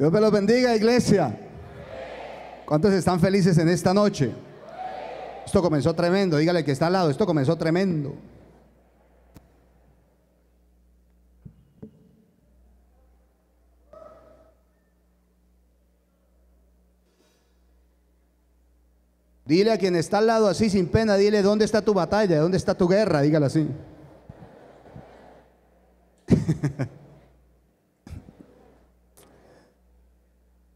Dios me los bendiga, iglesia. ¿Cuántos están felices en esta noche? Esto comenzó tremendo, dígale que está al lado, esto comenzó tremendo. Dile a quien está al lado así sin pena, dile dónde está tu batalla, dónde está tu guerra, Dígale así.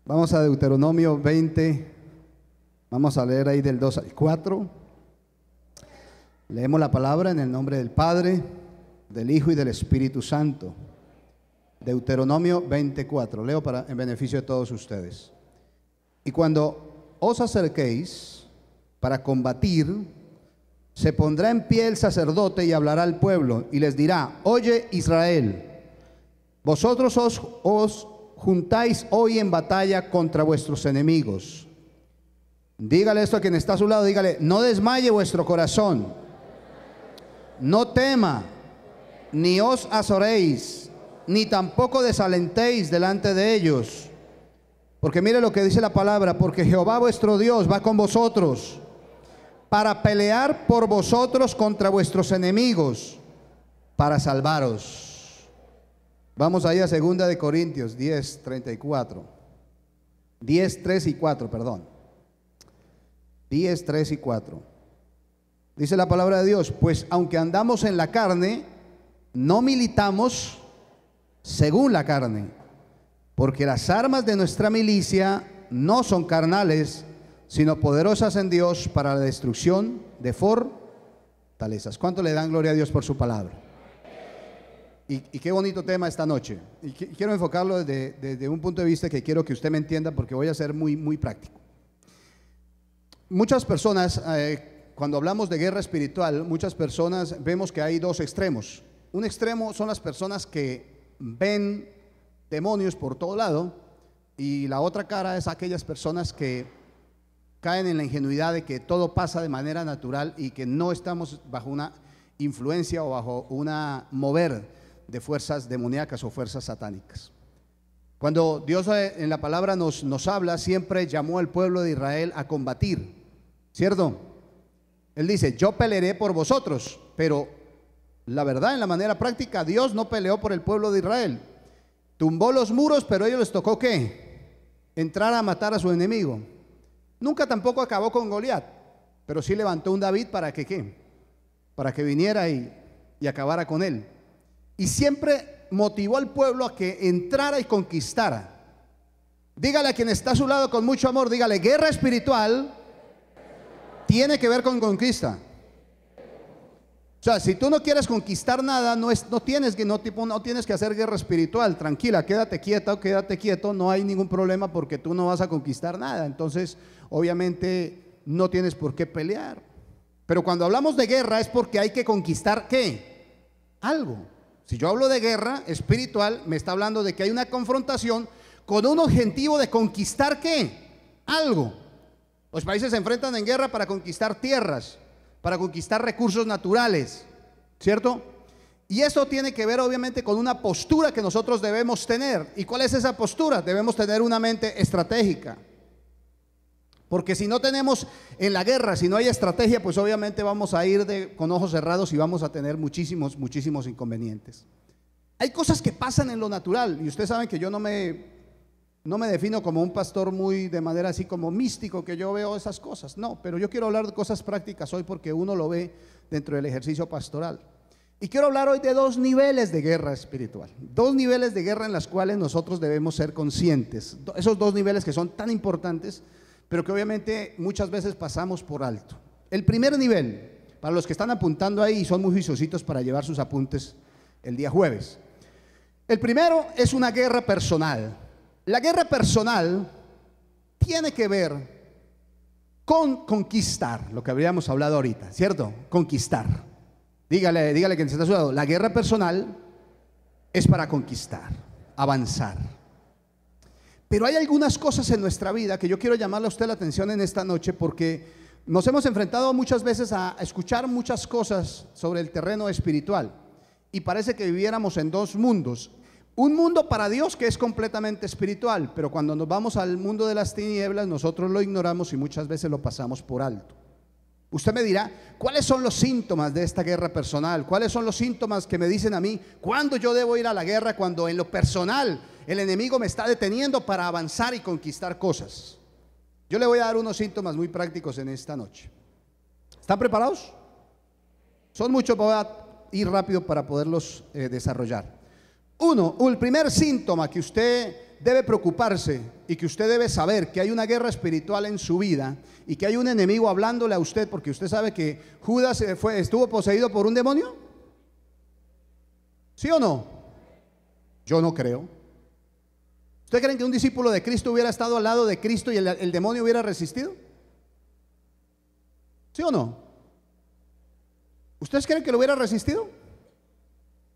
Vamos a Deuteronomio 20, vamos a leer ahí del 2 al 4. Leemos la palabra en el nombre del Padre, del Hijo y del Espíritu Santo. Deuteronomio 24, leo para, en beneficio de todos ustedes. Y cuando os acerquéis para combatir, se pondrá en pie el sacerdote y hablará al pueblo y les dirá, oye Israel, vosotros os, os juntáis hoy en batalla contra vuestros enemigos. Dígale esto a quien está a su lado, dígale, no desmaye vuestro corazón, no tema, ni os azoréis, ni tampoco desalentéis delante de ellos. Porque mire lo que dice la palabra, porque Jehová vuestro Dios va con vosotros para pelear por vosotros contra vuestros enemigos, para salvaros. Vamos ahí a segunda de Corintios 10, 34. 10, 3 y 4, perdón. 10, 3 y 4. Dice la palabra de Dios, pues aunque andamos en la carne, no militamos según la carne, porque las armas de nuestra milicia no son carnales, sino poderosas en Dios para la destrucción de fortalezas. ¿Cuánto le dan gloria a Dios por su palabra? Y, qué bonito tema esta noche. Y, quiero enfocarlo desde, un punto de vista que quiero que usted me entienda porque voy a ser muy, muy práctico. Muchas personas, eh, cuando hablamos de guerra espiritual, muchas personas vemos que hay dos extremos. Un extremo son las personas que ven demonios por todo lado y la otra cara es aquellas personas que caen en la ingenuidad de que todo pasa de manera natural y que no estamos bajo una influencia o bajo una mover de fuerzas demoníacas o fuerzas satánicas. Cuando Dios eh, en la palabra nos, nos habla, siempre llamó al pueblo de Israel a combatir, ¿cierto? Él dice, yo pelearé por vosotros, pero la verdad, en la manera práctica, Dios no peleó por el pueblo de Israel. Tumbó los muros, pero ellos les tocó qué? Entrar a matar a su enemigo. Nunca tampoco acabó con Goliath pero sí levantó un David para que qué? Para que viniera y, y acabara con él y siempre motivó al pueblo a que entrara y conquistara. Dígale a quien está a su lado con mucho amor, dígale, guerra espiritual tiene que ver con conquista. O sea, si tú no quieres conquistar nada, no, es, no, tienes, que, no, tipo, no tienes que hacer guerra espiritual. Tranquila, quédate quieta o quédate quieto, no hay ningún problema porque tú no vas a conquistar nada. Entonces, obviamente, no tienes por qué pelear. Pero cuando hablamos de guerra es porque hay que conquistar qué? Algo. Si yo hablo de guerra espiritual, me está hablando de que hay una confrontación con un objetivo de conquistar qué? Algo. Los países se enfrentan en guerra para conquistar tierras, para conquistar recursos naturales, ¿cierto? Y eso tiene que ver obviamente con una postura que nosotros debemos tener. ¿Y cuál es esa postura? Debemos tener una mente estratégica. Porque si no tenemos en la guerra, si no hay estrategia, pues obviamente vamos a ir con ojos cerrados y vamos a tener muchísimos, muchísimos inconvenientes. Hay cosas que pasan en lo natural y ustedes saben que yo no me, no me defino como un pastor muy de manera así como místico, que yo veo esas cosas. No, pero yo quiero hablar de cosas prácticas hoy porque uno lo ve dentro del ejercicio pastoral. Y quiero hablar hoy de dos niveles de guerra espiritual, dos niveles de guerra en las cuales nosotros debemos ser conscientes. Esos dos niveles que son tan importantes pero que obviamente muchas veces pasamos por alto. El primer nivel, para los que están apuntando ahí y son muy juiciositos para llevar sus apuntes el día jueves. El primero es una guerra personal. La guerra personal tiene que ver con conquistar, lo que habríamos hablado ahorita, ¿cierto? Conquistar. Dígale, dígale que se está sudando, La guerra personal es para conquistar, avanzar. Pero hay algunas cosas en nuestra vida que yo quiero llamarle a usted la atención en esta noche porque nos hemos enfrentado muchas veces a escuchar muchas cosas sobre el terreno espiritual y parece que viviéramos en dos mundos. Un mundo para Dios que es completamente espiritual, pero cuando nos vamos al mundo de las tinieblas nosotros lo ignoramos y muchas veces lo pasamos por alto. Usted me dirá, ¿cuáles son los síntomas de esta guerra personal? ¿Cuáles son los síntomas que me dicen a mí cuándo yo debo ir a la guerra? Cuando en lo personal el enemigo me está deteniendo para avanzar y conquistar cosas. Yo le voy a dar unos síntomas muy prácticos en esta noche. ¿Están preparados? Son muchos, voy a ir rápido para poderlos eh, desarrollar. Uno, el primer síntoma que usted debe preocuparse y que usted debe saber que hay una guerra espiritual en su vida y que hay un enemigo hablándole a usted, porque usted sabe que Judas eh, fue, estuvo poseído por un demonio. ¿Sí o no? Yo no creo. ¿Usted creen que un discípulo de Cristo hubiera estado al lado de Cristo y el, el demonio hubiera resistido? ¿Sí o no? ¿Ustedes creen que lo hubiera resistido?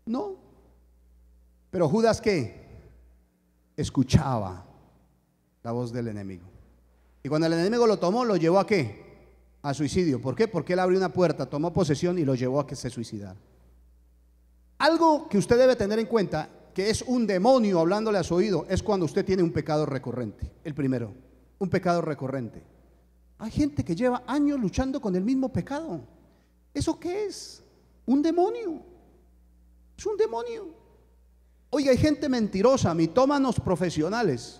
No. Pero Judas qué? escuchaba la voz del enemigo. Y cuando el enemigo lo tomó, lo llevó a qué? A suicidio. ¿Por qué? Porque él abrió una puerta, tomó posesión y lo llevó a que se suicidara. Algo que usted debe tener en cuenta, que es un demonio hablándole a su oído, es cuando usted tiene un pecado recurrente. El primero, un pecado recurrente. Hay gente que lleva años luchando con el mismo pecado. ¿Eso qué es? Un demonio. Es un demonio. Oye, hay gente mentirosa, mitómanos profesionales.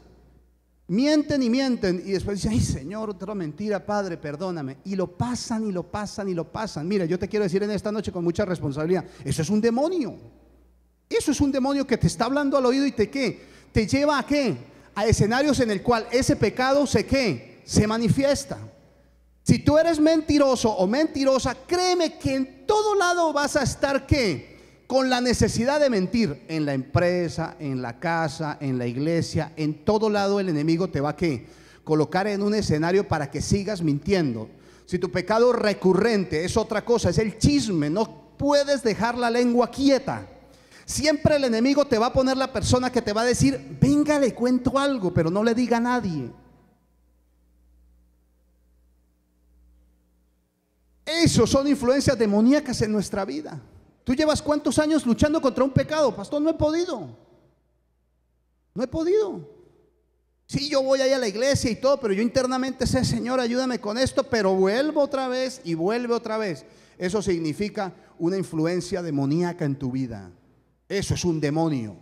Mienten y mienten y después dicen, ay Señor, otra mentira, Padre, perdóname. Y lo pasan y lo pasan y lo pasan. Mira, yo te quiero decir en esta noche con mucha responsabilidad, eso es un demonio. Eso es un demonio que te está hablando al oído y te qué. Te lleva a qué? A escenarios en el cual ese pecado se qué? Se manifiesta. Si tú eres mentiroso o mentirosa, créeme que en todo lado vas a estar qué? con la necesidad de mentir en la empresa, en la casa, en la iglesia, en todo lado el enemigo te va a colocar en un escenario para que sigas mintiendo. Si tu pecado recurrente es otra cosa, es el chisme, no puedes dejar la lengua quieta. Siempre el enemigo te va a poner la persona que te va a decir, venga, le cuento algo, pero no le diga a nadie. Eso son influencias demoníacas en nuestra vida. Tú llevas cuántos años luchando contra un pecado, pastor, no he podido. No he podido. Sí, yo voy ahí a la iglesia y todo, pero yo internamente sé, Señor, ayúdame con esto, pero vuelvo otra vez y vuelve otra vez. Eso significa una influencia demoníaca en tu vida. Eso es un demonio.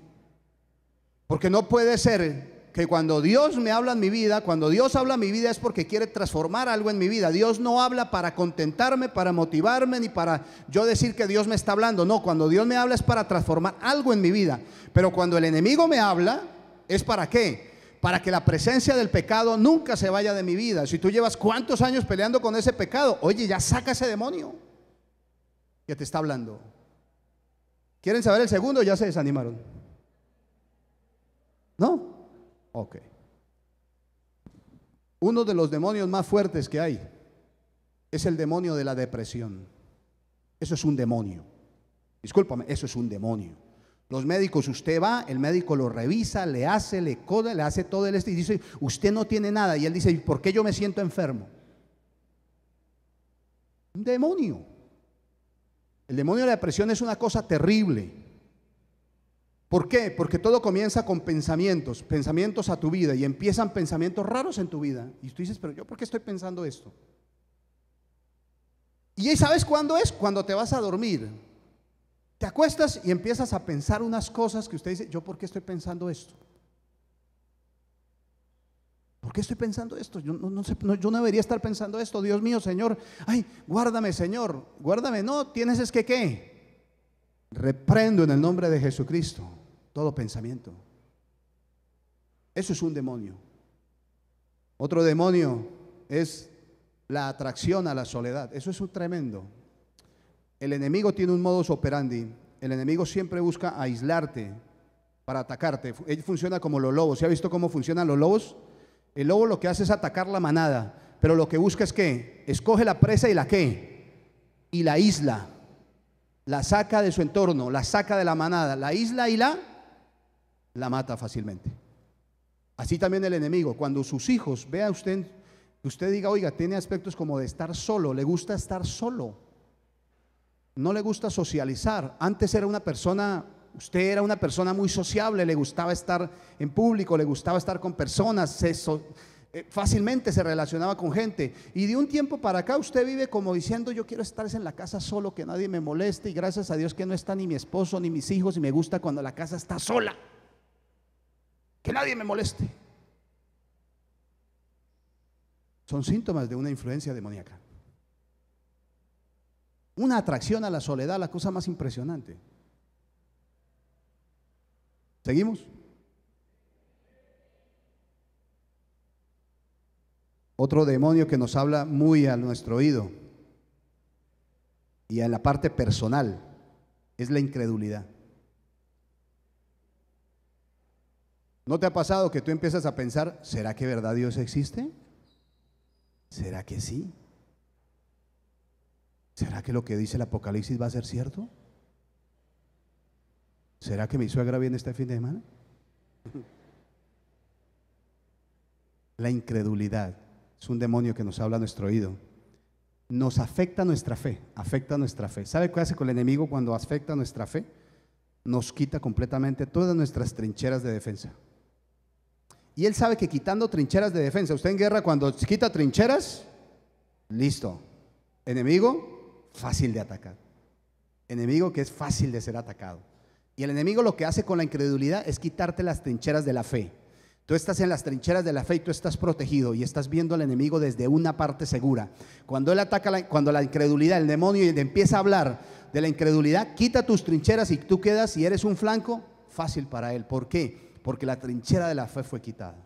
Porque no puede ser que cuando Dios me habla en mi vida, cuando Dios habla en mi vida es porque quiere transformar algo en mi vida. Dios no habla para contentarme, para motivarme, ni para yo decir que Dios me está hablando. No, cuando Dios me habla es para transformar algo en mi vida. Pero cuando el enemigo me habla, ¿es para qué? Para que la presencia del pecado nunca se vaya de mi vida. Si tú llevas cuántos años peleando con ese pecado, oye, ya saca ese demonio que te está hablando. ¿Quieren saber el segundo? Ya se desanimaron. ¿No? Ok. Uno de los demonios más fuertes que hay es el demonio de la depresión. Eso es un demonio. Discúlpame, eso es un demonio. Los médicos, usted va, el médico lo revisa, le hace, le coda, le hace todo el este y dice, usted no tiene nada. Y él dice, ¿por qué yo me siento enfermo? Un demonio. El demonio de la depresión es una cosa terrible. ¿Por qué? Porque todo comienza con pensamientos, pensamientos a tu vida y empiezan pensamientos raros en tu vida. Y tú dices, pero yo, ¿por qué estoy pensando esto? Y ahí, sabes cuándo es? Cuando te vas a dormir. Te acuestas y empiezas a pensar unas cosas que usted dice, yo, ¿por qué estoy pensando esto? ¿Por qué estoy pensando esto? Yo no, yo no, debería estar pensando esto, Dios mío, Señor. Ay, guárdame, Señor. Guárdame. No, tienes es que qué. Reprendo en el nombre de Jesucristo todo pensamiento. Eso es un demonio. Otro demonio es la atracción a la soledad. Eso es un tremendo. El enemigo tiene un modus operandi. El enemigo siempre busca aislarte para atacarte. Él funciona como los lobos. ¿Se ha visto cómo funcionan los lobos? El lobo lo que hace es atacar la manada, pero lo que busca es qué. escoge la presa y la qué y la isla. La saca de su entorno, la saca de la manada, la isla y la la mata fácilmente. Así también el enemigo, cuando sus hijos, vea usted, usted diga, oiga, tiene aspectos como de estar solo, le gusta estar solo, no le gusta socializar. Antes era una persona, usted era una persona muy sociable, le gustaba estar en público, le gustaba estar con personas, eh, fácilmente se relacionaba con gente. Y de un tiempo para acá usted vive como diciendo, yo quiero estar en la casa solo, que nadie me moleste y gracias a Dios que no está ni mi esposo, ni mis hijos y me gusta cuando la casa está sola que nadie me moleste. Son síntomas de una influencia demoníaca. Una atracción a la soledad, la cosa más impresionante. ¿Seguimos? Otro demonio que nos habla muy a nuestro oído y a la parte personal es la incredulidad. ¿No te ha pasado que tú empiezas a pensar, ¿será que verdad Dios existe? ¿Será que sí? ¿Será que lo que dice el Apocalipsis va a ser cierto? ¿Será que mi suegra viene este fin de semana? La incredulidad es un demonio que nos habla a nuestro oído. Nos afecta nuestra fe, afecta nuestra fe. ¿Sabe qué hace con el enemigo cuando afecta nuestra fe? Nos quita completamente todas nuestras trincheras de defensa. Y él sabe que quitando trincheras de defensa, usted en guerra cuando quita trincheras, listo. Enemigo, fácil de atacar. Enemigo que es fácil de ser atacado. Y el enemigo lo que hace con la incredulidad es quitarte las trincheras de la fe. Tú estás en las trincheras de la fe y tú estás protegido y estás viendo al enemigo desde una parte segura. Cuando él ataca, cuando la incredulidad, el demonio empieza a hablar de la incredulidad, quita tus trincheras y tú quedas y eres un flanco fácil para él. ¿Por qué? porque la trinchera de la fe fue quitada.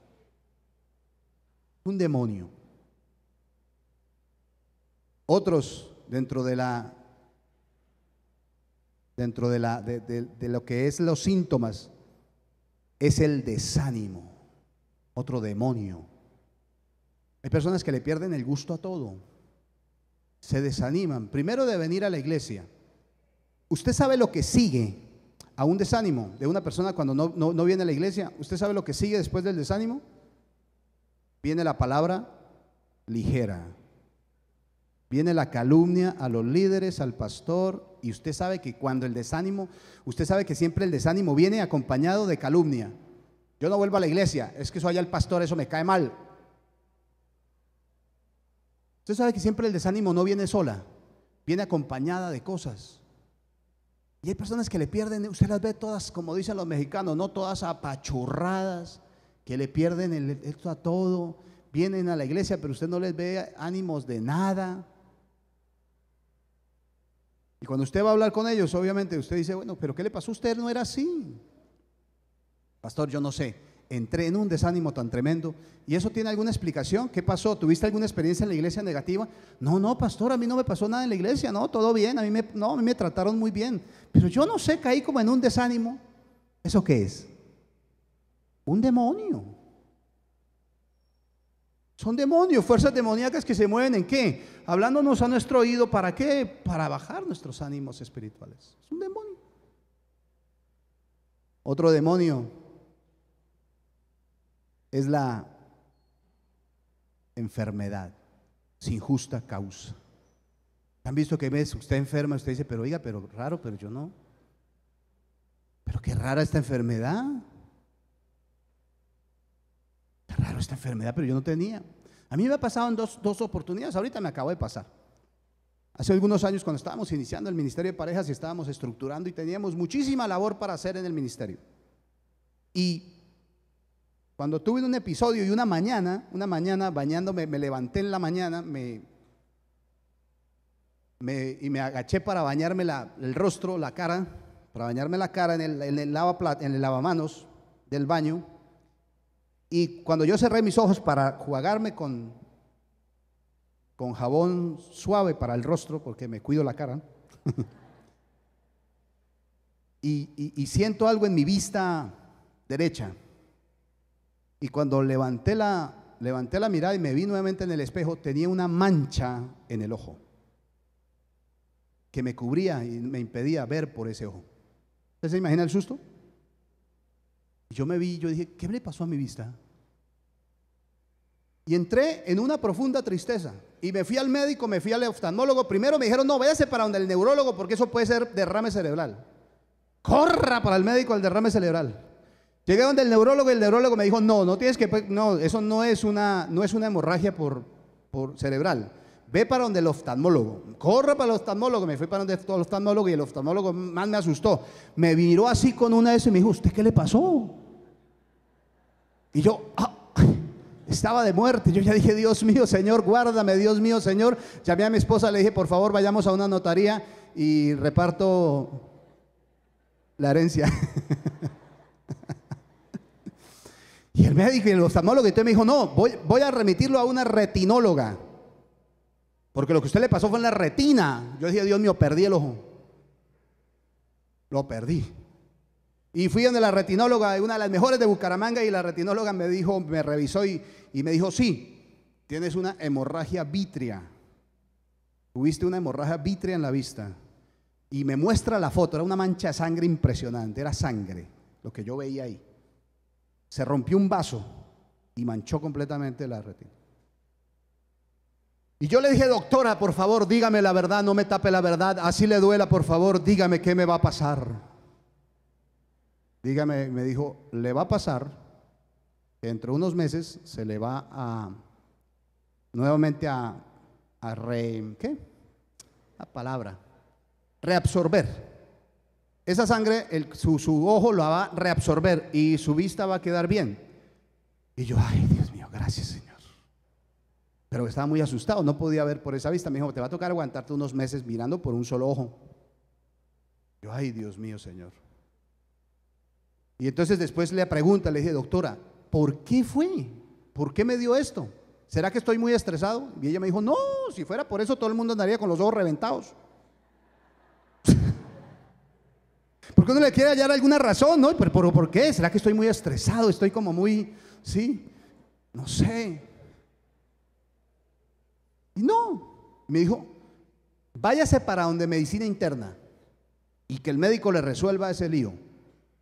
Un demonio. Otros dentro de la dentro de, la, de, lo que es los síntomas es el desánimo, otro demonio. Hay personas que le pierden el gusto a todo. Se desaniman. Primero de venir a la iglesia. Usted sabe lo que sigue a un desánimo de una persona cuando no, viene a la iglesia, ¿usted sabe lo que sigue después del desánimo? Viene la palabra ligera. Viene la calumnia a los líderes, al pastor, y usted sabe que cuando el desánimo, usted sabe que siempre el desánimo viene acompañado de calumnia. Yo no vuelvo a la iglesia, es que eso allá el pastor, eso me cae mal. Usted sabe que siempre el desánimo no viene sola, viene acompañada de cosas. Y hay personas que le pierden, usted las ve todas, como dicen los mexicanos, no todas apachurradas, que le pierden el, esto a todo, vienen a la iglesia, pero usted no les ve ánimos de nada. Y cuando usted va a hablar con ellos, obviamente usted dice, bueno, pero ¿qué le pasó? a Usted no era así. Pastor, yo no sé entré en un desánimo tan tremendo. ¿Y eso tiene alguna explicación? ¿Qué pasó? ¿Tuviste alguna experiencia en la iglesia negativa? No, no, pastor, a mí no me pasó nada en la iglesia, no, todo bien, a mí me, no, a mí me trataron muy bien. Pero yo no sé, caí como en un desánimo. ¿Eso qué es? Un demonio. Son demonios, fuerzas demoníacas que se mueven en qué? Hablándonos a nuestro oído, ¿para qué? Para bajar nuestros ánimos espirituales. Es un demonio. Otro demonio es la enfermedad sin justa causa. ¿Han visto que ves, usted enferma, usted dice, pero oiga, pero raro, pero yo no. Pero qué rara esta enfermedad. Qué raro esta enfermedad, pero yo no tenía. A mí me ha pasado en dos, dos oportunidades, ahorita me acabo de pasar. Hace algunos años cuando estábamos iniciando el Ministerio de Parejas y estábamos estructurando y teníamos muchísima labor para hacer en el Ministerio. Y cuando tuve un episodio y una mañana, una mañana bañándome, me levanté en la mañana me, y me agaché para bañarme la, el rostro, la cara, para bañarme la cara en el, en el, en lavamanos del baño. Y cuando yo cerré mis ojos para jugarme con, con jabón suave para el rostro, porque me cuido la cara, y siento algo en mi vista derecha y cuando levanté la, levanté la mirada y me vi nuevamente en el espejo, tenía una mancha en el ojo que me cubría y me impedía ver por ese ojo. ¿Usted se imagina el susto? Yo me vi, yo dije, ¿qué le pasó a mi vista? Y entré en una profunda tristeza. Y me fui al médico, me fui al oftalmólogo. Primero me dijeron, no, váyase para donde el neurólogo porque eso puede ser derrame cerebral. Corra para el médico al derrame cerebral. Llegué donde el neurólogo y el neurólogo me dijo, no, no tienes que, pues, no, eso no es una, no es una hemorragia por, por cerebral. Ve para donde el oftalmólogo. Corre para el oftalmólogo. Me fui para donde el oftalmólogo y el oftalmólogo más me asustó. Me miró así con una de esas y me dijo, ¿usted qué le pasó? Y yo, ah, estaba de muerte. Yo ya dije, Dios mío, Señor, guárdame, Dios mío, Señor. Llamé a mi esposa, le dije, por favor, vayamos a una notaría y reparto la herencia. Y el médico y el oftalmólogo y usted me dijo, no, voy, a remitirlo a una retinóloga. Porque lo que usted le pasó fue en la retina. Yo dije, Dios mío, perdí el ojo. Lo perdí. Y fui donde la retinóloga, una de las mejores de Bucaramanga, y la retinóloga me dijo, me revisó y, y me dijo, sí, tienes una hemorragia vítrea. Tuviste una hemorragia vítrea en la vista. Y me muestra la foto, era una mancha de sangre impresionante, era sangre, lo que yo veía ahí se rompió un vaso y manchó completamente la retina. Y yo le dije, doctora, por favor, dígame la verdad, no me tape la verdad, así le duela, por favor, dígame qué me va a pasar. Dígame, me dijo, le va a pasar, entre unos meses se le va a, nuevamente a, a re, ¿qué? La palabra, reabsorber. Esa sangre, su, ojo la va a reabsorber y su vista va a quedar bien. Y yo, ay, Dios mío, gracias, Señor. Pero estaba muy asustado, no podía ver por esa vista. Me dijo, te va a tocar aguantarte unos meses mirando por un solo ojo. Yo, ay, Dios mío, Señor. Y entonces después le pregunta, le dije, doctora, ¿por qué fue? ¿Por qué me dio esto? ¿Será que estoy muy estresado? Y ella me dijo, no, si fuera por eso todo el mundo andaría con los ojos reventados. Porque uno le quiere hallar alguna razón, ¿no? ¿Pero, por qué? ¿Será que estoy muy estresado? ¿Estoy como muy, sí? No sé. Y no. Me dijo, váyase para donde medicina interna y que el médico le resuelva ese lío,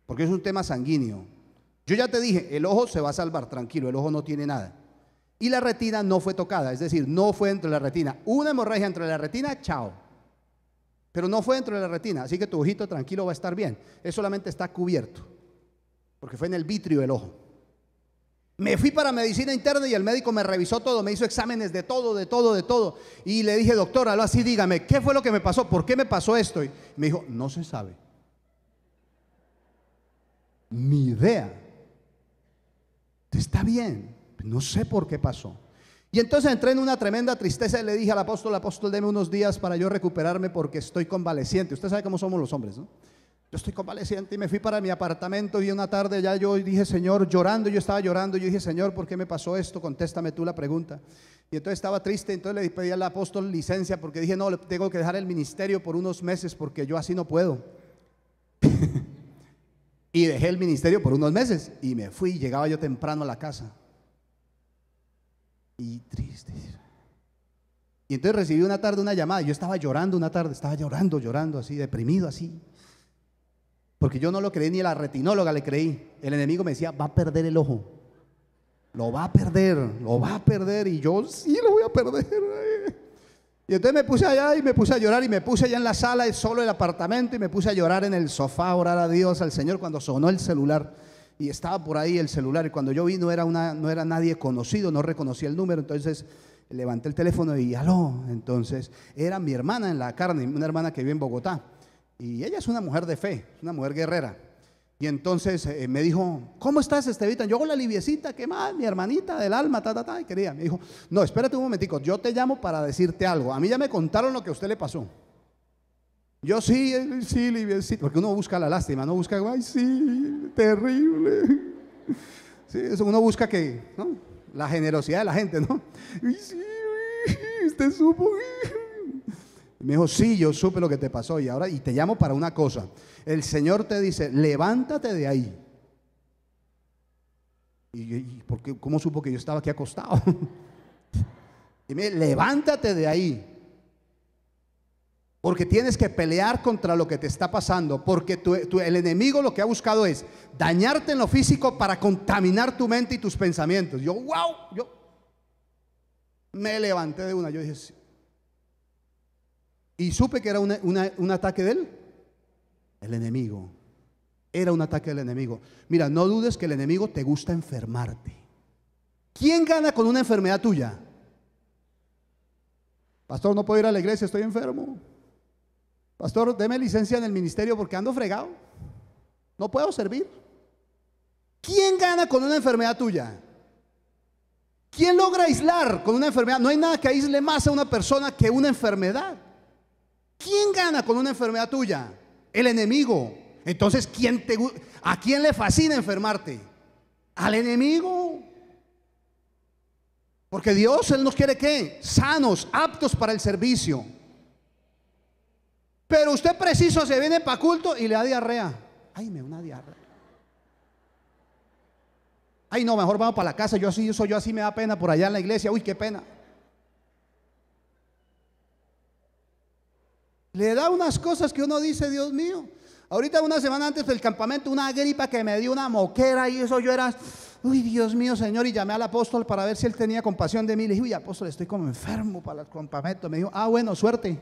porque es un tema sanguíneo. Yo ya te dije, el ojo se va a salvar, tranquilo, el ojo no tiene nada. Y la retina no fue tocada, es decir, no fue entre la retina. Una hemorragia entre la retina, chao. Pero no fue dentro de la retina, así que tu ojito tranquilo va a estar bien. Es solamente está cubierto, porque fue en el vitrio el ojo. Me fui para medicina interna y el médico me revisó todo, me hizo exámenes de todo, de todo, de todo. Y le dije, doctor, algo así, dígame, ¿qué fue lo que me pasó? ¿Por qué me pasó esto? Y me dijo, no se sabe. Ni idea. Está bien, no sé por qué pasó. Y entonces entré en una tremenda tristeza y le dije al apóstol, apóstol, deme unos días para yo recuperarme porque estoy convaleciente. Usted sabe cómo somos los hombres, ¿no? Yo estoy convaleciente y me fui para mi apartamento y una tarde ya yo dije, Señor, llorando, yo estaba llorando, yo dije, Señor, ¿por qué me pasó esto? Contéstame tú la pregunta. Y entonces estaba triste, entonces le pedí al apóstol licencia porque dije, no, tengo que dejar el ministerio por unos meses porque yo así no puedo. y dejé el ministerio por unos meses y me fui, llegaba yo temprano a la casa y triste, Y entonces recibí una tarde una llamada, yo estaba llorando una tarde, estaba llorando, llorando así, deprimido así. Porque yo no lo creí ni a la retinóloga le creí. El enemigo me decía, va a perder el ojo. Lo va a perder, lo va a perder y yo sí lo voy a perder. Y entonces me puse allá y me puse a llorar y me puse allá en la sala, solo el apartamento y me puse a llorar en el sofá, a orar a Dios, al Señor, cuando sonó el celular y estaba por ahí el celular. Y cuando yo vi no era, una, no era nadie conocido, no reconocía el número. Entonces levanté el teléfono y aló. Entonces era mi hermana en la carne, una hermana que vive en Bogotá. Y ella es una mujer de fe, una mujer guerrera. Y entonces eh, me dijo, ¿cómo estás, Estevita? Yo, con la liviecita, ¿qué más? Mi hermanita del alma, ta, ta, ta, y quería. Me dijo, no, espérate un momentico, yo te llamo para decirte algo. A mí ya me contaron lo que a usted le pasó. Yo sí, sí, sí, porque uno busca la lástima, no busca, ay, sí, terrible. Sí, eso uno busca que, ¿no? La generosidad de la gente, ¿no? Y sí, usted supo. me dijo, sí, yo supe lo que te pasó y ahora, y te llamo para una cosa. El Señor te dice, levántate de ahí. ¿Y, y cómo supo que yo estaba aquí acostado? y me levántate de ahí. Porque tienes que pelear contra lo que te está pasando. Porque el enemigo lo que ha buscado es dañarte en lo físico para contaminar tu mente y tus pensamientos. Yo, wow, yo me levanté de una. Yo dije, y supe que era un ataque de él, el enemigo. Era un ataque del enemigo. Mira, no dudes que el enemigo te gusta enfermarte. ¿Quién gana con una enfermedad tuya? Pastor, no puedo ir a la iglesia, estoy enfermo. Pastor, deme licencia en el ministerio porque ando fregado. No puedo servir. ¿Quién gana con una enfermedad tuya? ¿Quién logra aislar con una enfermedad? No hay nada que aísle más a una persona que una enfermedad. ¿Quién gana con una enfermedad tuya? El enemigo. Entonces, ¿quién ¿a quién le fascina enfermarte? Al enemigo. Porque Dios, Él nos quiere que sanos, aptos para el servicio. Pero usted preciso se viene para culto y le da diarrea. Ay, me una diarrea. Ay, no, mejor vamos para la casa. Yo así, eso yo así me da pena por allá en la iglesia. Uy, qué pena. Le da unas cosas que uno dice, Dios mío. Ahorita una semana antes del campamento, una gripa que me dio una moquera y eso yo era, uy, Dios mío, Señor, y llamé al apóstol para ver si él tenía compasión de mí. Le dije, uy, apóstol, estoy como enfermo para el campamento. Me dijo, ah, bueno, suerte.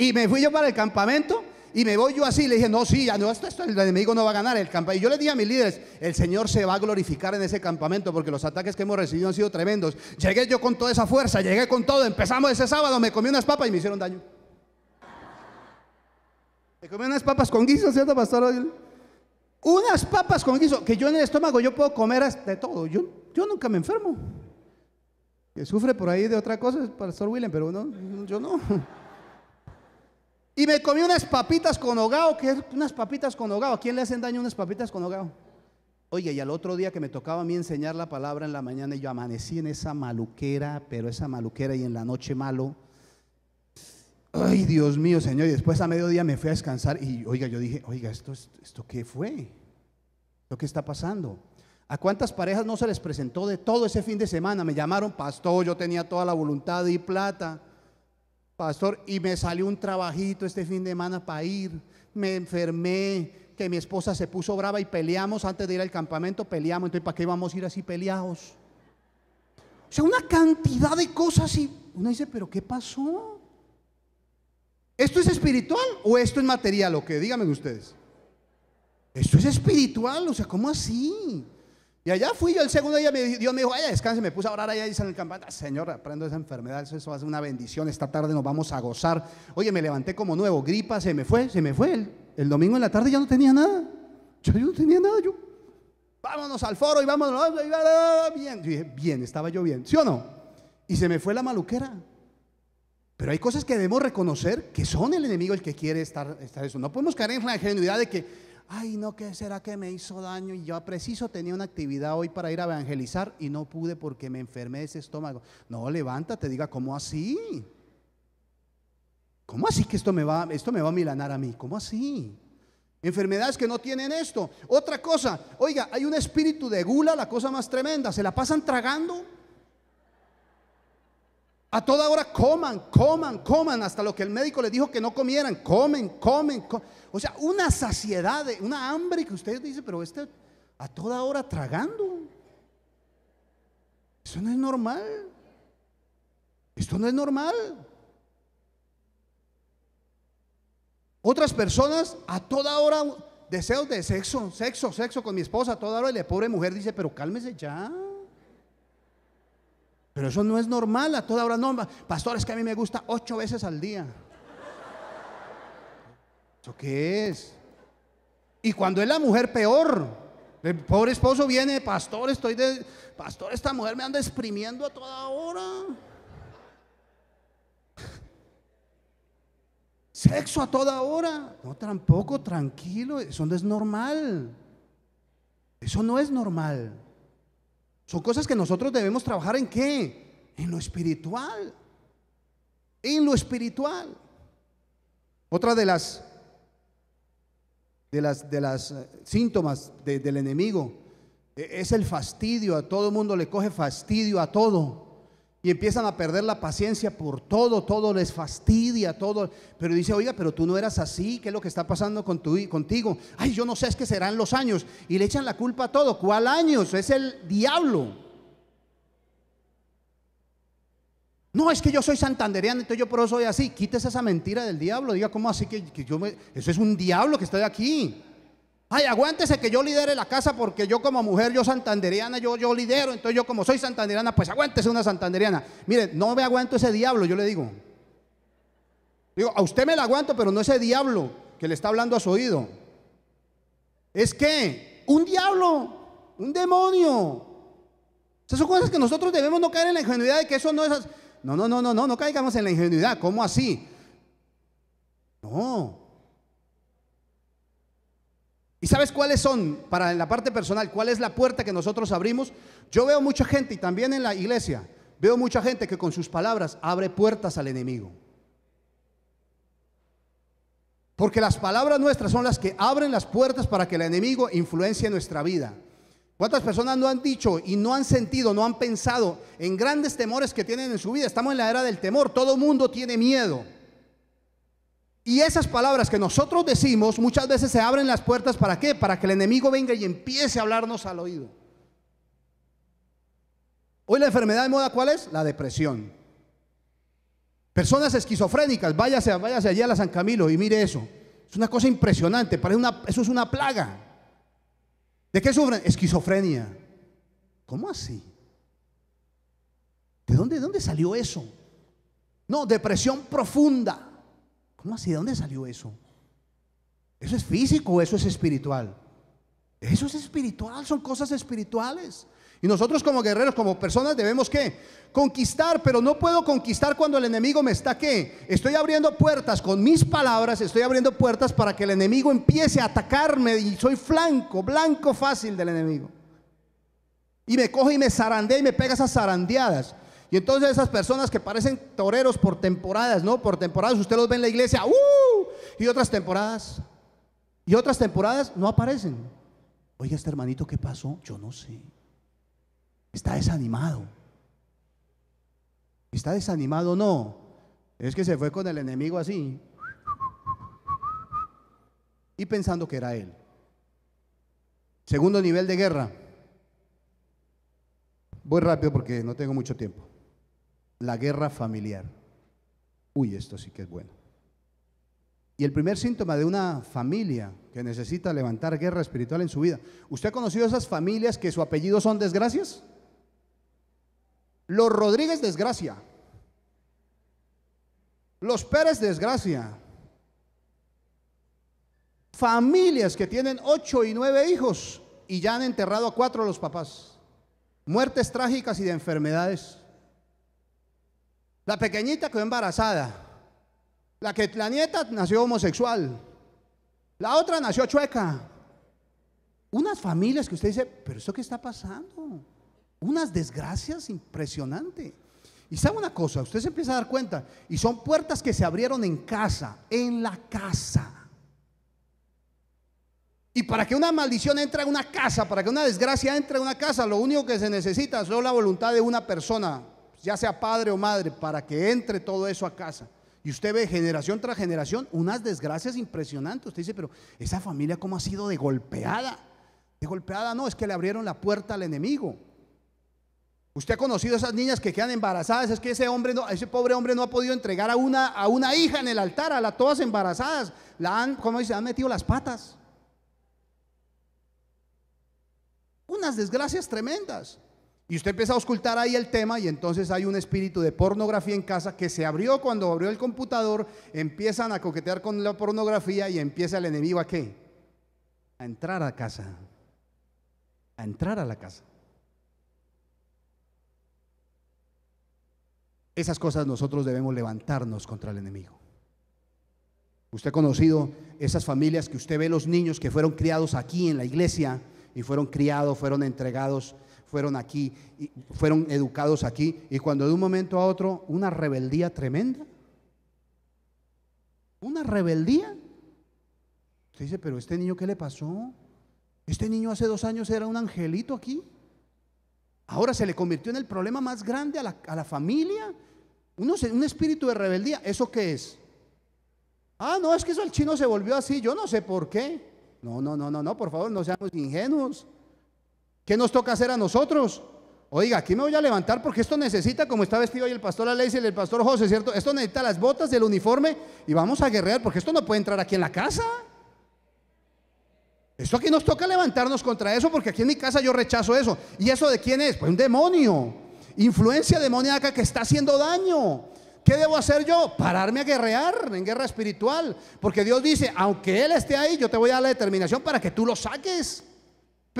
Y me fui yo para el campamento y me voy yo así. Le dije, no, sí, ya no, esto, el enemigo no va a ganar el campamento. Y yo le dije a mis líderes, el Señor se va a glorificar en ese campamento porque los ataques que hemos recibido han sido tremendos. Llegué yo con toda esa fuerza, llegué con todo. Empezamos ese sábado, me comí unas papas y me hicieron daño. Me comí unas papas con guiso, ¿cierto, pastor? Unas papas con guiso, que yo en el estómago yo puedo comer hasta todo. Yo, yo nunca me enfermo. Que sufre por ahí de otra cosa es Pastor William, pero no, yo no. Y me comí unas papitas con hogao, que es unas papitas con hogao. ¿A quién le hacen daño unas papitas con hogao? Oye, y al otro día que me tocaba a mí enseñar la palabra en la mañana, y yo amanecí en esa maluquera, pero esa maluquera y en la noche malo. Ay, Dios mío, Señor. Y después a mediodía me fui a descansar y, oiga, yo dije, oiga, ¿esto, esto qué fue? ¿Esto qué está pasando? ¿A cuántas parejas no se les presentó de todo ese fin de semana? Me llamaron pastor, yo tenía toda la voluntad y plata. Pastor, y me salió un trabajito este fin de semana para ir, me enfermé, que mi esposa se puso brava y peleamos antes de ir al campamento, peleamos, entonces ¿para qué vamos a ir así peleados? O sea, una cantidad de cosas y uno dice, pero ¿qué pasó? ¿Esto es espiritual o esto es material? ¿O qué? Díganme ustedes. Esto es espiritual, o sea, ¿cómo así? allá fui yo el segundo día, Dios me dijo, vaya, descanse, me puse a orar allá y en el campamento ah, Señor, aprendo esa enfermedad, eso va a ser una bendición, esta tarde nos vamos a gozar. Oye, me levanté como nuevo, gripa, se me fue, se me fue. El, domingo en la tarde ya no tenía nada, yo, no tenía nada, yo, vámonos al foro y vámonos, bien, bien, estaba yo bien, ¿sí o no? Y se me fue la maluquera. Pero hay cosas que debemos reconocer que son el enemigo el que quiere estar, estar eso. No podemos caer en la ingenuidad de que ay, no, ¿qué será que me hizo daño? Y yo ah, preciso tenía una actividad hoy para ir a evangelizar y no pude porque me enfermé ese estómago. No, levántate, diga, ¿cómo así? ¿Cómo así que esto me va, esto me va a milanar a mí? ¿Cómo así? Enfermedades que no tienen esto. Otra cosa, oiga, hay un espíritu de gula, la cosa más tremenda, se la pasan tragando. A toda hora coman, coman, coman, hasta lo que el médico les dijo que no comieran, comen, comen. O sea, una saciedad, una hambre que usted dice pero este a toda hora tragando. Eso no es normal. Esto no es normal. Otras personas a toda hora deseos de sexo, sexo, sexo con mi esposa a toda hora y la pobre mujer dice, pero cálmese ya. Pero eso no es normal a toda hora. No, pastor, es que a mí me gusta ocho veces al día. ¿Eso qué es? Y cuando es la mujer, peor. El pobre esposo viene, pastor, estoy de. Pastor, esta mujer me anda exprimiendo a toda hora. Sexo a toda hora. No, tampoco, tranquilo. Eso no es normal. Eso no es normal. Son cosas que nosotros debemos trabajar en qué? En lo espiritual. En lo espiritual. Otra de las de las de las eh, síntomas del enemigo e, es el fastidio. A todo el mundo le coge fastidio a todo. Y empiezan a perder la paciencia por todo, todo les fastidia, todo. Pero dice, oiga, pero tú no eras así, ¿qué es lo que está pasando contigo? Ay, yo no sé, es que serán los años. Y le echan la culpa a todo. ¿Cuál años? Es el diablo. No, es que yo soy santandereano, entonces yo por eso soy así. Quítese esa mentira del diablo. Diga, ¿cómo así que, yo me... Eso es un diablo que estoy aquí. Ay, aguántese que yo lidere la casa porque yo como mujer, yo santanderiana, yo, yo lidero, entonces yo como soy santanderiana, pues aguántese una santanderiana. Mire, no me aguanto ese diablo, yo le digo. Digo, a usted me la aguanto, pero no ese diablo que le está hablando a su oído. Es que un diablo, un demonio. Esas son cosas que nosotros debemos no caer en la ingenuidad de que eso no es... No, no, no, no, no, no caigamos en la ingenuidad. ¿Cómo así? No, ¿Y sabes cuáles son, para en la parte personal, cuál es la puerta que nosotros abrimos? Yo veo mucha gente, y también en la iglesia, veo mucha gente que con sus palabras abre puertas al enemigo. Porque las palabras nuestras son las que abren las puertas para que el enemigo influencie nuestra vida. ¿Cuántas personas no han dicho y no han sentido, no han pensado en grandes temores que tienen en su vida? Estamos en la era del temor, todo mundo tiene miedo. Y esas palabras que nosotros decimos muchas veces se abren las puertas para qué? Para que el enemigo venga y empiece a hablarnos al oído. Hoy la enfermedad de moda, ¿cuál es? La depresión. Personas esquizofrénicas, váyase, váyase allí a la San Camilo y mire eso. Es una cosa impresionante, parece una, eso es una plaga. ¿De qué sufren? Esquizofrenia. ¿Cómo así? ¿De dónde, de dónde salió eso? No, depresión profunda. ¿Cómo así? ¿De dónde salió eso? ¿Eso es físico o eso es espiritual? Eso es espiritual, son cosas espirituales. Y nosotros como guerreros, como personas debemos ¿qué? conquistar, pero no puedo conquistar cuando el enemigo me está ¿qué? estoy abriendo puertas con mis palabras, estoy abriendo puertas para que el enemigo empiece a atacarme y soy flanco, blanco fácil del enemigo. Y me coge y me zarandea y me pega esas zarandeadas. Y entonces esas personas que parecen toreros por temporadas, ¿no? Por temporadas usted los ve en la iglesia, ¡uh! Y otras temporadas, y otras temporadas no aparecen. Oiga, este hermanito, ¿qué pasó? Yo no sé. Está desanimado. Está desanimado, no. Es que se fue con el enemigo así. Y pensando que era él. Segundo nivel de guerra. Voy rápido porque no tengo mucho tiempo la guerra familiar. Uy, esto sí que es bueno. Y el primer síntoma de una familia que necesita levantar guerra espiritual en su vida. ¿Usted ha conocido esas familias que su apellido son desgracias? Los Rodríguez desgracia. Los Pérez desgracia. Familias que tienen ocho y nueve hijos y ya han enterrado a cuatro de los papás. Muertes trágicas y de enfermedades. La pequeñita quedó embarazada. La, que, la nieta nació homosexual. La otra nació chueca. Unas familias que usted dice, pero ¿eso qué está pasando? Unas desgracias impresionantes. Y sabe una cosa, usted se empieza a dar cuenta, y son puertas que se abrieron en casa, en la casa. Y para que una maldición entre en una casa, para que una desgracia entre a una casa, lo único que se necesita es la voluntad de una persona, ya sea padre o madre, para que entre todo eso a casa. Y usted ve generación tras generación unas desgracias impresionantes. Usted dice, pero esa familia cómo ha sido de golpeada. De golpeada no, es que le abrieron la puerta al enemigo. Usted ha conocido a esas niñas que quedan embarazadas, es que ese hombre, no, ese pobre hombre no ha podido entregar a una, a una hija en el altar, a todas embarazadas. La han, como dice, han metido las patas. Unas desgracias tremendas. Y usted empieza a ocultar ahí el tema y entonces hay un espíritu de pornografía en casa que se abrió cuando abrió el computador, empiezan a coquetear con la pornografía y empieza el enemigo a qué? A entrar a casa. A entrar a la casa. Esas cosas nosotros debemos levantarnos contra el enemigo. Usted ha conocido esas familias que usted ve los niños que fueron criados aquí en la iglesia y fueron criados, fueron entregados fueron aquí, y fueron educados aquí, y cuando de un momento a otro, una rebeldía tremenda. Una rebeldía. Se dice, pero este niño, ¿qué le pasó? Este niño hace dos años era un angelito aquí. Ahora se le convirtió en el problema más grande a la, familia. Uno, un espíritu de rebeldía. ¿Eso qué es? Ah, no, es que eso el chino se volvió así. Yo no sé por qué. No, no, no, no, no, por favor, no seamos ingenuos. ¿Qué nos toca hacer a nosotros? Oiga, aquí me voy a levantar porque esto necesita, como está vestido hoy el pastor Alex y el pastor José, ¿cierto? Esto necesita las botas, del uniforme y vamos a guerrear porque esto no puede entrar aquí en la casa. Esto aquí nos toca levantarnos contra eso porque aquí en mi casa yo rechazo eso. ¿Y eso de quién es? Pues un demonio. Influencia demoníaca que está haciendo daño. ¿Qué debo hacer yo? Pararme a guerrear en guerra espiritual. Porque Dios dice, aunque Él esté ahí, yo te voy a dar la determinación para que tú lo saques.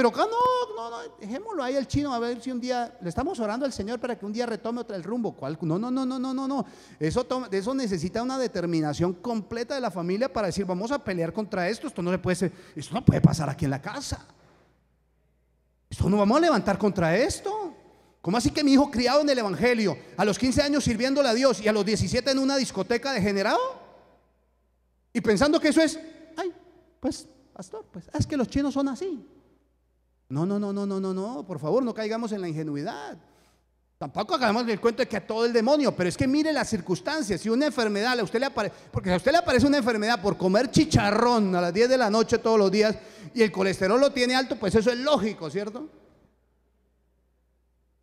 Pero acá no, no, no, dejémoslo ahí al chino a ver si un día le estamos orando al Señor para que un día retome otra el rumbo. No, no, no, no, no, no, no. Eso, eso necesita una determinación completa de la familia para decir, vamos a pelear contra esto, esto no le puede ser, esto no puede pasar aquí en la casa. Esto no vamos a levantar contra esto. ¿Cómo así que mi hijo criado en el Evangelio, a los 15 años sirviéndole a Dios y a los 17 en una discoteca degenerado? Y pensando que eso es, ay, pues, pastor, pues es que los chinos son así. No, no, no, no, no, no, no, por favor, no caigamos en la ingenuidad. Tampoco hagamos el cuento de que a todo el demonio, pero es que mire las circunstancias. Si una enfermedad a usted le aparece, porque si a usted le aparece una enfermedad por comer chicharrón a las 10 de la noche todos los días y el colesterol lo tiene alto, pues eso es lógico, ¿cierto?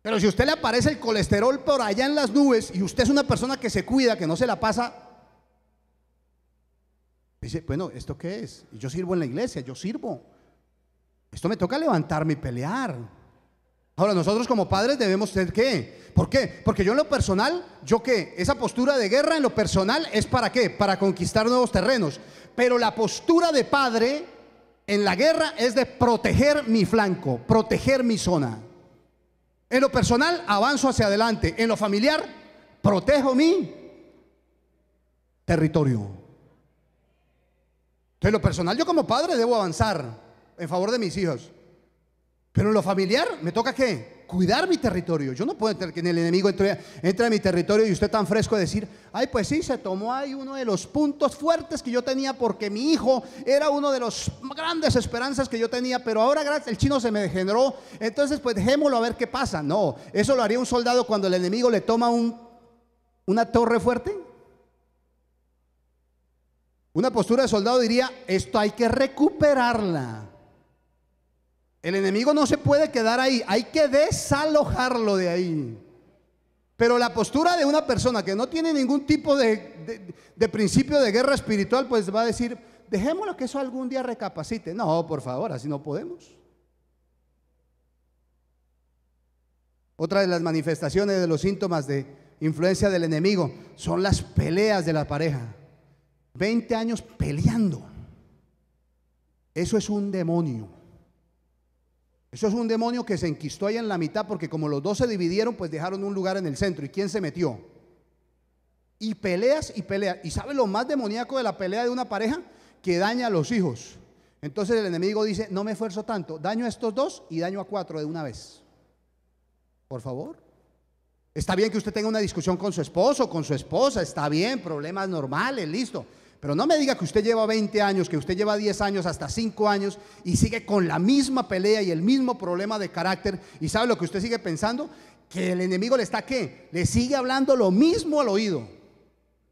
Pero si a usted le aparece el colesterol por allá en las nubes y usted es una persona que se cuida, que no se la pasa, dice, bueno, ¿esto qué es? Yo sirvo en la iglesia, yo sirvo. Esto me toca levantarme y pelear. Ahora, nosotros como padres debemos ser qué? ¿Por qué? Porque yo en lo personal, yo qué? Esa postura de guerra en lo personal es para qué? Para conquistar nuevos terrenos. Pero la postura de padre en la guerra es de proteger mi flanco, proteger mi zona. En lo personal, avanzo hacia adelante. En lo familiar, protejo mi territorio. en lo personal, yo como padre debo avanzar en favor de mis hijos. Pero en lo familiar, ¿me toca qué? Cuidar mi territorio. Yo no puedo tener que el enemigo entre, entre a mi territorio y usted tan fresco decir, ay, pues sí, se tomó ahí uno de los puntos fuertes que yo tenía porque mi hijo era uno de los grandes esperanzas que yo tenía, pero ahora el chino se me degeneró, entonces pues dejémoslo a ver qué pasa. No, eso lo haría un soldado cuando el enemigo le toma un, una torre fuerte. Una postura de soldado diría, esto hay que recuperarla. El enemigo no se puede quedar ahí, hay que desalojarlo de ahí. Pero la postura de una persona que no tiene ningún tipo de, principio de guerra espiritual, pues va a decir, dejémoslo que eso algún día recapacite. No, por favor, así no podemos. Otra de las manifestaciones de los síntomas de influencia del enemigo son las peleas de la pareja. 20 años peleando. Eso es un demonio. Eso es un demonio que se enquistó ahí en la mitad porque como los dos se dividieron, pues dejaron un lugar en el centro. ¿Y quién se metió? Y peleas y peleas. ¿Y sabe lo más demoníaco de la pelea de una pareja? Que daña a los hijos. Entonces el enemigo dice, no me esfuerzo tanto, daño a estos dos y daño a cuatro de una vez. Por favor. Está bien que usted tenga una discusión con su esposo, con su esposa, está bien, problemas normales, listo. Pero no me diga que usted lleva 20 años, que usted lleva 10 años, hasta 5 años y sigue con la misma pelea y el mismo problema de carácter. ¿Y sabe lo que usted sigue pensando? Que el enemigo le está qué? Le sigue hablando lo mismo al oído.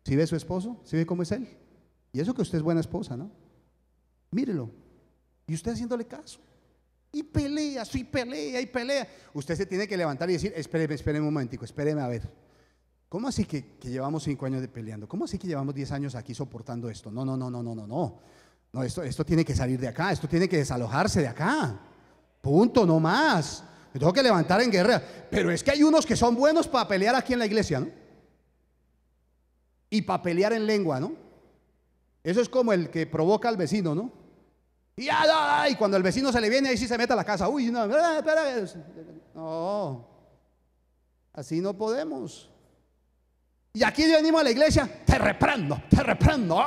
si ve su esposo? ¿Sí ve cómo es él? Y eso que usted es buena esposa, ¿no? Mírelo. Y usted haciéndole caso. Y pelea, sí pelea, y pelea. Usted se tiene que levantar y decir, espéreme, espéreme un momentico, espéreme a ver. ¿Cómo así que, llevamos cinco años de peleando? ¿Cómo así que llevamos diez años aquí soportando esto? No, no, no, no, no, no, no. No, esto, esto tiene que salir de acá, esto tiene que desalojarse de acá. Punto, no más. Me tengo que levantar en guerra. Pero es que hay unos que son buenos para pelear aquí en la iglesia, ¿no? Y para pelear en lengua, ¿no? Eso es como el que provoca al vecino, ¿no? Y, cuando el vecino se le viene, ahí sí se mete a la casa. Uy, no, espera, no. Así no podemos. Y aquí animo a la iglesia, te reprendo, te reprendo.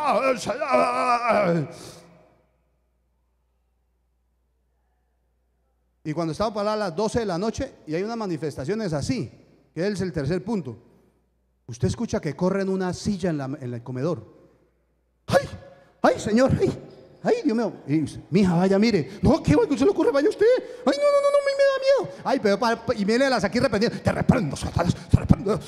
Y cuando estamos para las 12 de la noche y hay unas manifestaciones así, que es el tercer punto, usted escucha que corren una silla en, el comedor. ¡Ay! ¡Ay, señor! ¡Ay! ¡Ay, Dios mío! Y dice, mija, vaya, mire. No, ¿qué, que se le ocurre? Vaya usted. ¡Ay, no, no, no, no! Me, da miedo. ¡Ay, pero para, Y viene las aquí arrepentidas. Te reprendo, te reprendo.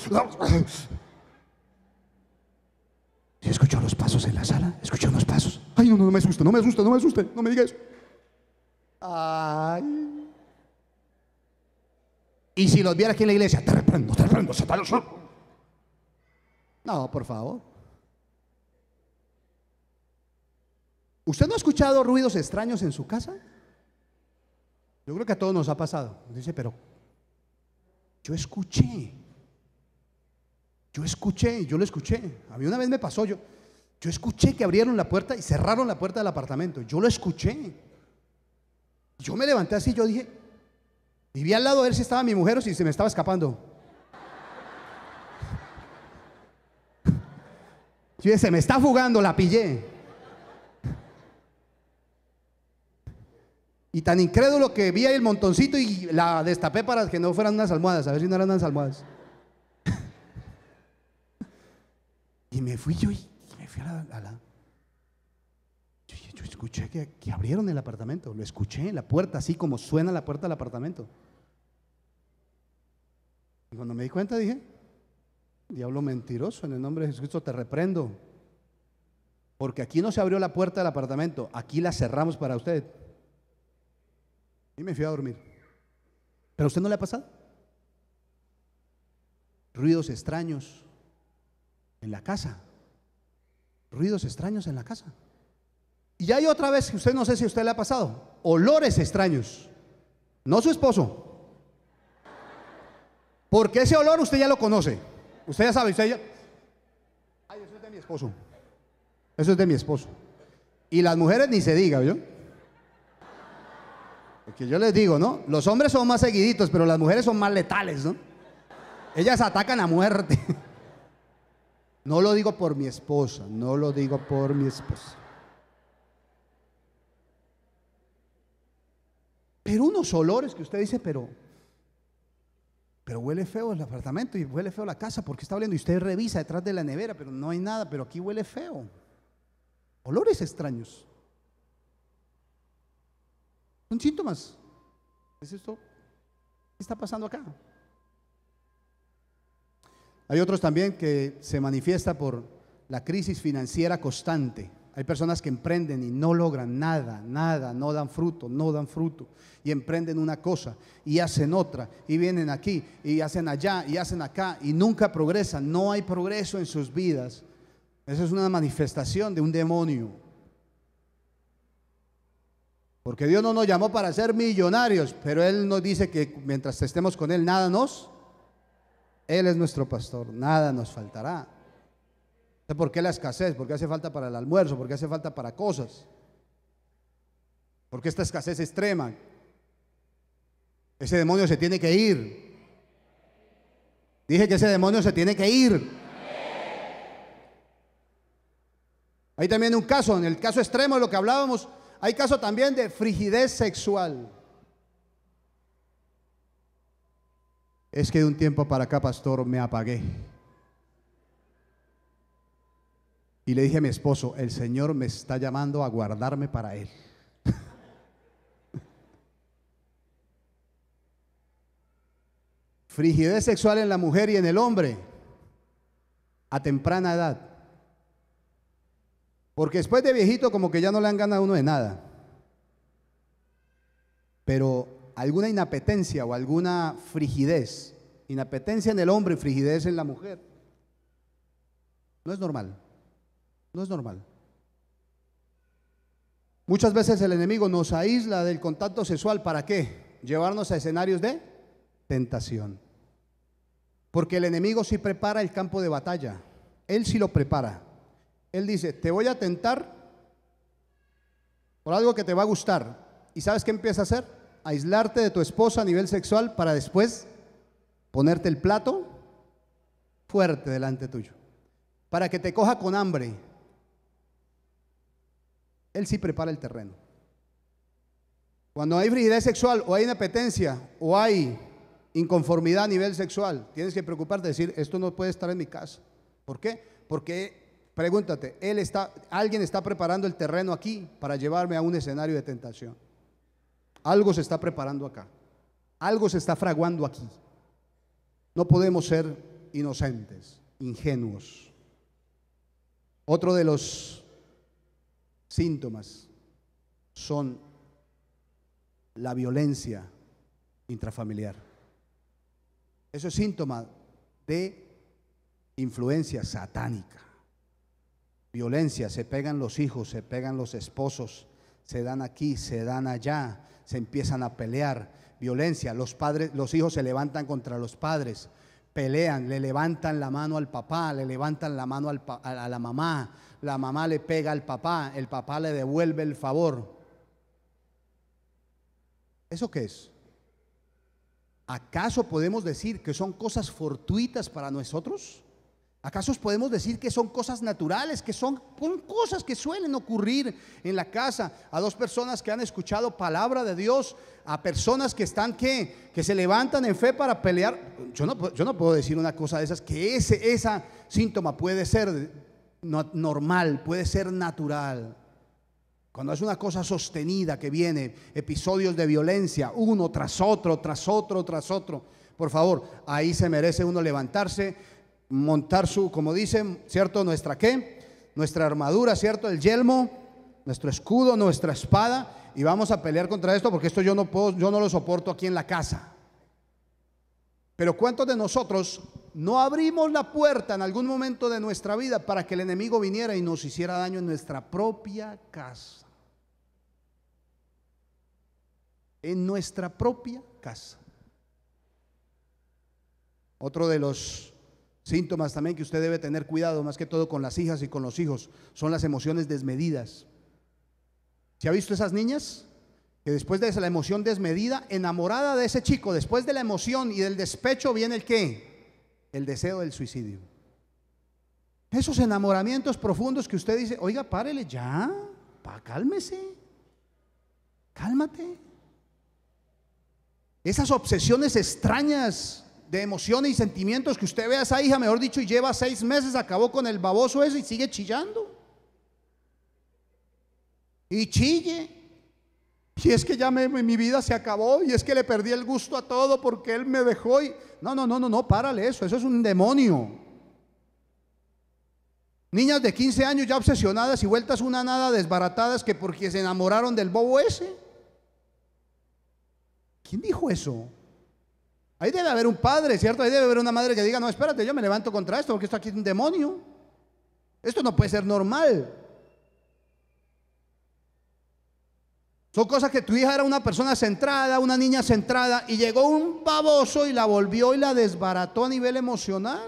Si escuchó los pasos en la sala? ¿Escuchó unos pasos? Ay, no, no, no me asusta, no me asusta, no me asuste, no me diga eso. Ay. Y si los viera aquí en la iglesia, te reprendo, te reprendo, Satanás. No, por favor. ¿Usted no ha escuchado ruidos extraños en su casa? Yo creo que a todos nos ha pasado. Dice, pero yo escuché yo escuché, yo lo escuché. A mí una vez me pasó, yo, yo escuché que abrieron la puerta y cerraron la puerta del apartamento. Yo lo escuché. Yo me levanté así, yo dije, viví al lado a ver si estaba mi mujer o si se me estaba escapando. se me está fugando, la pillé. Y tan incrédulo que vi ahí el montoncito y la destapé para que no fueran unas almohadas, a ver si no eran unas almohadas. Y me fui yo y me fui a la... Yo, escuché que, que abrieron el apartamento, lo escuché en la puerta, así como suena la puerta del apartamento. Y cuando me di cuenta dije, diablo mentiroso, en el nombre de Jesucristo te reprendo. Porque aquí no se abrió la puerta del apartamento, aquí la cerramos para usted. Y me fui a dormir. ¿Pero a usted no le ha pasado? Ruidos extraños, en la casa. Ruidos extraños en la casa. Y ya hay otra vez que usted no sé si usted le ha pasado, olores extraños. No su esposo. Porque ese olor usted ya lo conoce. Usted ya sabe, usted ya... Ay, eso es de mi esposo. Eso es de mi esposo. Y las mujeres ni se diga, ¿vio? Porque yo les digo, ¿no? Los hombres son más seguiditos, pero las mujeres son más letales, ¿no? Ellas atacan a muerte. No lo digo por mi esposa, no lo digo por mi esposa. Pero unos olores que usted dice, pero, pero huele feo el apartamento y huele feo la casa porque está oliendo. Y usted revisa detrás de la nevera, pero no hay nada, pero aquí huele feo. Olores extraños. Son síntomas. ¿Es esto? ¿Qué está pasando acá? Hay otros también que se manifiesta por la crisis financiera constante. Hay personas que emprenden y no logran nada, nada, no dan fruto, no dan fruto. Y emprenden una cosa y hacen otra, y vienen aquí, y hacen allá, y hacen acá, y nunca progresan, no hay progreso en sus vidas. Esa es una manifestación de un demonio. Porque Dios no nos llamó para ser millonarios, pero Él nos dice que mientras estemos con Él, nada nos él es nuestro pastor, nada nos faltará. ¿Por qué la escasez? ¿Por qué hace falta para el almuerzo? ¿Por qué hace falta para cosas? ¿Por qué esta escasez extrema? Ese demonio se tiene que ir. Dije que ese demonio se tiene que ir. Hay también un caso, en el caso extremo de lo que hablábamos, hay caso también de frigidez sexual. es que de un tiempo para acá, pastor, me apagué. Y le dije a mi esposo, el Señor me está llamando a guardarme para Él. Frigidez sexual en la mujer y en el hombre a temprana edad. Porque después de viejito como que ya no le han ganado uno de nada. Pero alguna inapetencia o alguna frigidez. Inapetencia en el hombre y frigidez en la mujer. No es normal. No es normal. Muchas veces el enemigo nos aísla del contacto sexual. ¿Para qué? Llevarnos a escenarios de tentación. Porque el enemigo sí prepara el campo de batalla. Él sí lo prepara. Él dice, te voy a tentar por algo que te va a gustar. ¿Y sabes qué empieza a hacer? aislarte de tu esposa a nivel sexual para después ponerte el plato fuerte delante tuyo, para que te coja con hambre. Él sí prepara el terreno. Cuando hay frigidez sexual o hay inapetencia o hay inconformidad a nivel sexual, tienes que preocuparte, decir, esto no puede estar en mi casa. ¿Por qué? Porque, pregúntate, él está, alguien está preparando el terreno aquí para llevarme a un escenario de tentación. Algo se está preparando acá. Algo se está fraguando aquí. No podemos ser inocentes, ingenuos. Otro de los síntomas son la violencia intrafamiliar. Eso es síntoma de influencia satánica. Violencia, se pegan los hijos, se pegan los esposos, se dan aquí, se dan allá, se empiezan a pelear, violencia, los padres, los hijos se levantan contra los padres, pelean, le levantan la mano al papá, le levantan la mano a la mamá, la mamá le pega al papá, el papá le devuelve el favor. ¿Eso qué es? ¿Acaso podemos decir que son cosas fortuitas para nosotros? ¿Acaso podemos decir que son cosas naturales, que son, cosas que suelen ocurrir en la casa? A dos personas que han escuchado palabra de Dios, a personas que están que, que se levantan en fe para pelear. Yo no, yo no puedo decir una cosa de esas, que ese esa síntoma puede ser normal, puede ser natural. Cuando es una cosa sostenida que viene, episodios de violencia, uno tras otro, tras otro, tras otro. Por favor, ahí se merece uno levantarse montar su, como dicen, ¿cierto? Nuestra qué? Nuestra armadura, ¿cierto? El yelmo, nuestro escudo, nuestra espada, y vamos a pelear contra esto porque esto yo no puedo, yo no lo soporto aquí en la casa. Pero ¿cuántos de nosotros no abrimos la puerta en algún momento de nuestra vida para que el enemigo viniera y nos hiciera daño en nuestra propia casa? En nuestra propia casa. Otro de los Síntomas también que usted debe tener cuidado, más que todo con las hijas y con los hijos, son las emociones desmedidas. ¿Se ha visto esas niñas? Que después de esa, la emoción desmedida, enamorada de ese chico, después de la emoción y del despecho viene el qué? El deseo del suicidio. Esos enamoramientos profundos que usted dice, oiga, párele ya, pa, cálmese, cálmate. Esas obsesiones extrañas de emociones y sentimientos que usted ve a esa hija, mejor dicho, y lleva seis meses, acabó con el baboso ese y sigue chillando. Y chille. Y es que ya mi vida se acabó y es que le perdí el gusto a todo porque él me dejó y... No, no, no, no, no, párale eso, eso es un demonio. Niñas de 15 años ya obsesionadas y vueltas una nada desbaratadas que porque se enamoraron del bobo ese. ¿Quién dijo eso? Ahí debe haber un padre, ¿cierto? Ahí debe haber una madre que diga, no, espérate, yo me levanto contra esto, porque esto aquí es un demonio. Esto no puede ser normal. Son cosas que tu hija era una persona centrada, una niña centrada, y llegó un baboso y la volvió y la desbarató a nivel emocional.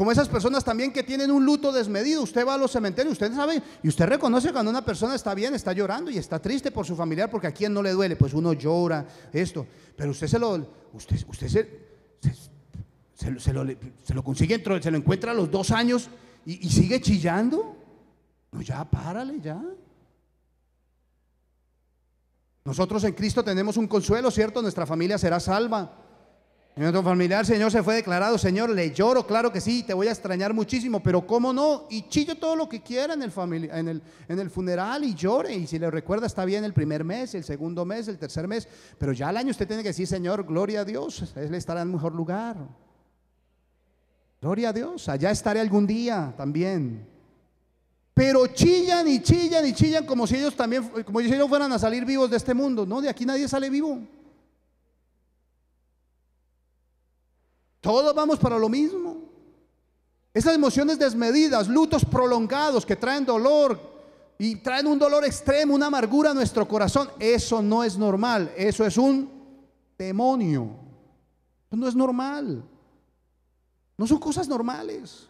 Como esas personas también que tienen un luto desmedido. Usted va a los cementerios, usted sabe, y usted reconoce cuando una persona está bien, está llorando y está triste por su familiar, porque a quien no le duele, pues uno llora, esto. Pero usted se lo, usted, usted se, lo, se lo, consigue, se lo encuentra a los dos años y, y sigue chillando. No, ya, párale, ya. Nosotros en Cristo tenemos un consuelo, ¿cierto? Nuestra familia será salva nuestro familiar, Señor, se fue declarado, Señor, le lloro, claro que sí, te voy a extrañar muchísimo, pero ¿cómo no? Y chillo todo lo que quiera en el, en el, en el funeral y llore. Y si le recuerda, está bien el primer mes, el segundo mes, el tercer mes, pero ya al año usted tiene que decir, Señor, gloria a Dios, Él estará en mejor lugar. Gloria a Dios, allá estaré algún día también. Pero chillan y chillan y chillan como si ellos también, como si ellos fueran a salir vivos de este mundo. No, de aquí nadie sale vivo. Todos vamos para lo mismo. Esas emociones desmedidas, lutos prolongados que traen dolor y traen un dolor extremo, una amargura a nuestro corazón, eso no es normal, eso es un demonio. No es normal. No son cosas normales.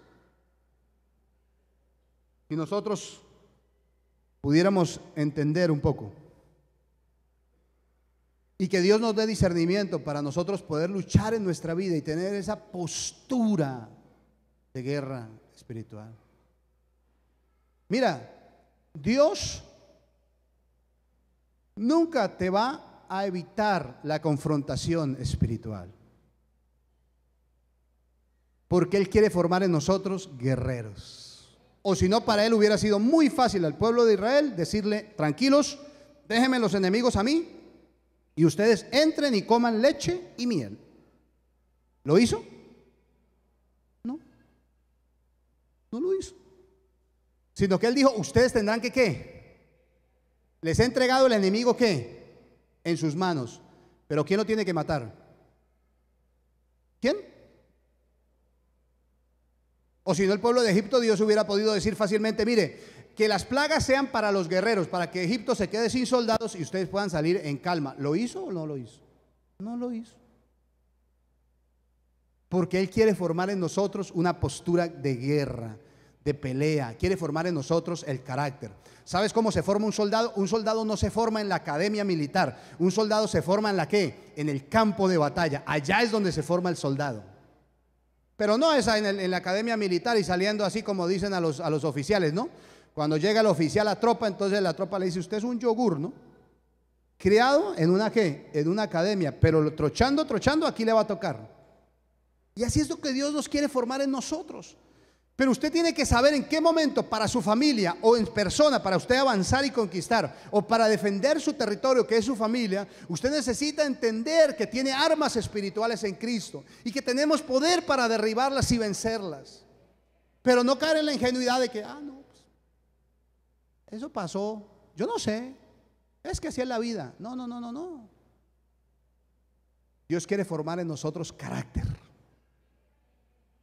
Si nosotros pudiéramos entender un poco y que Dios nos dé discernimiento para nosotros poder luchar en nuestra vida y tener esa postura de guerra espiritual. Mira, Dios nunca te va a evitar la confrontación espiritual. Porque Él quiere formar en nosotros guerreros. O si no, para Él hubiera sido muy fácil al pueblo de Israel decirle, tranquilos, déjenme los enemigos a mí, y ustedes entren y coman leche y miel. ¿Lo hizo? No. No lo hizo. Sino que él dijo, ustedes tendrán que qué. Les he entregado el enemigo qué. En sus manos. Pero ¿quién lo tiene que matar? ¿Quién? O si no el pueblo de Egipto, Dios hubiera podido decir fácilmente, mire, que las plagas sean para los guerreros, para que Egipto se quede sin soldados y ustedes puedan salir en calma. ¿Lo hizo o no lo hizo? No lo hizo. Porque Él quiere formar en nosotros una postura de guerra, de pelea, quiere formar en nosotros el carácter. ¿Sabes cómo se forma un soldado? Un soldado no se forma en la academia militar, un soldado se forma en la qué? En el campo de batalla. Allá es donde se forma el soldado. Pero no es en, la academia militar y saliendo así como dicen a los, a los oficiales, ¿no? Cuando llega el oficial a la tropa, entonces la tropa le dice, usted es un yogur, ¿no? Criado en una qué? En una academia, pero trochando, trochando, aquí le va a tocar. Y así es lo que Dios nos quiere formar en nosotros. Pero usted tiene que saber en qué momento para su familia o en persona, para usted avanzar y conquistar, o para defender su territorio que es su familia, usted necesita entender que tiene armas espirituales en Cristo y que tenemos poder para derribarlas y vencerlas. Pero no caer en la ingenuidad de que, ah, no, eso pasó. Yo no sé. Es que así es la vida. No, no, no, no, no. Dios quiere formar en nosotros carácter.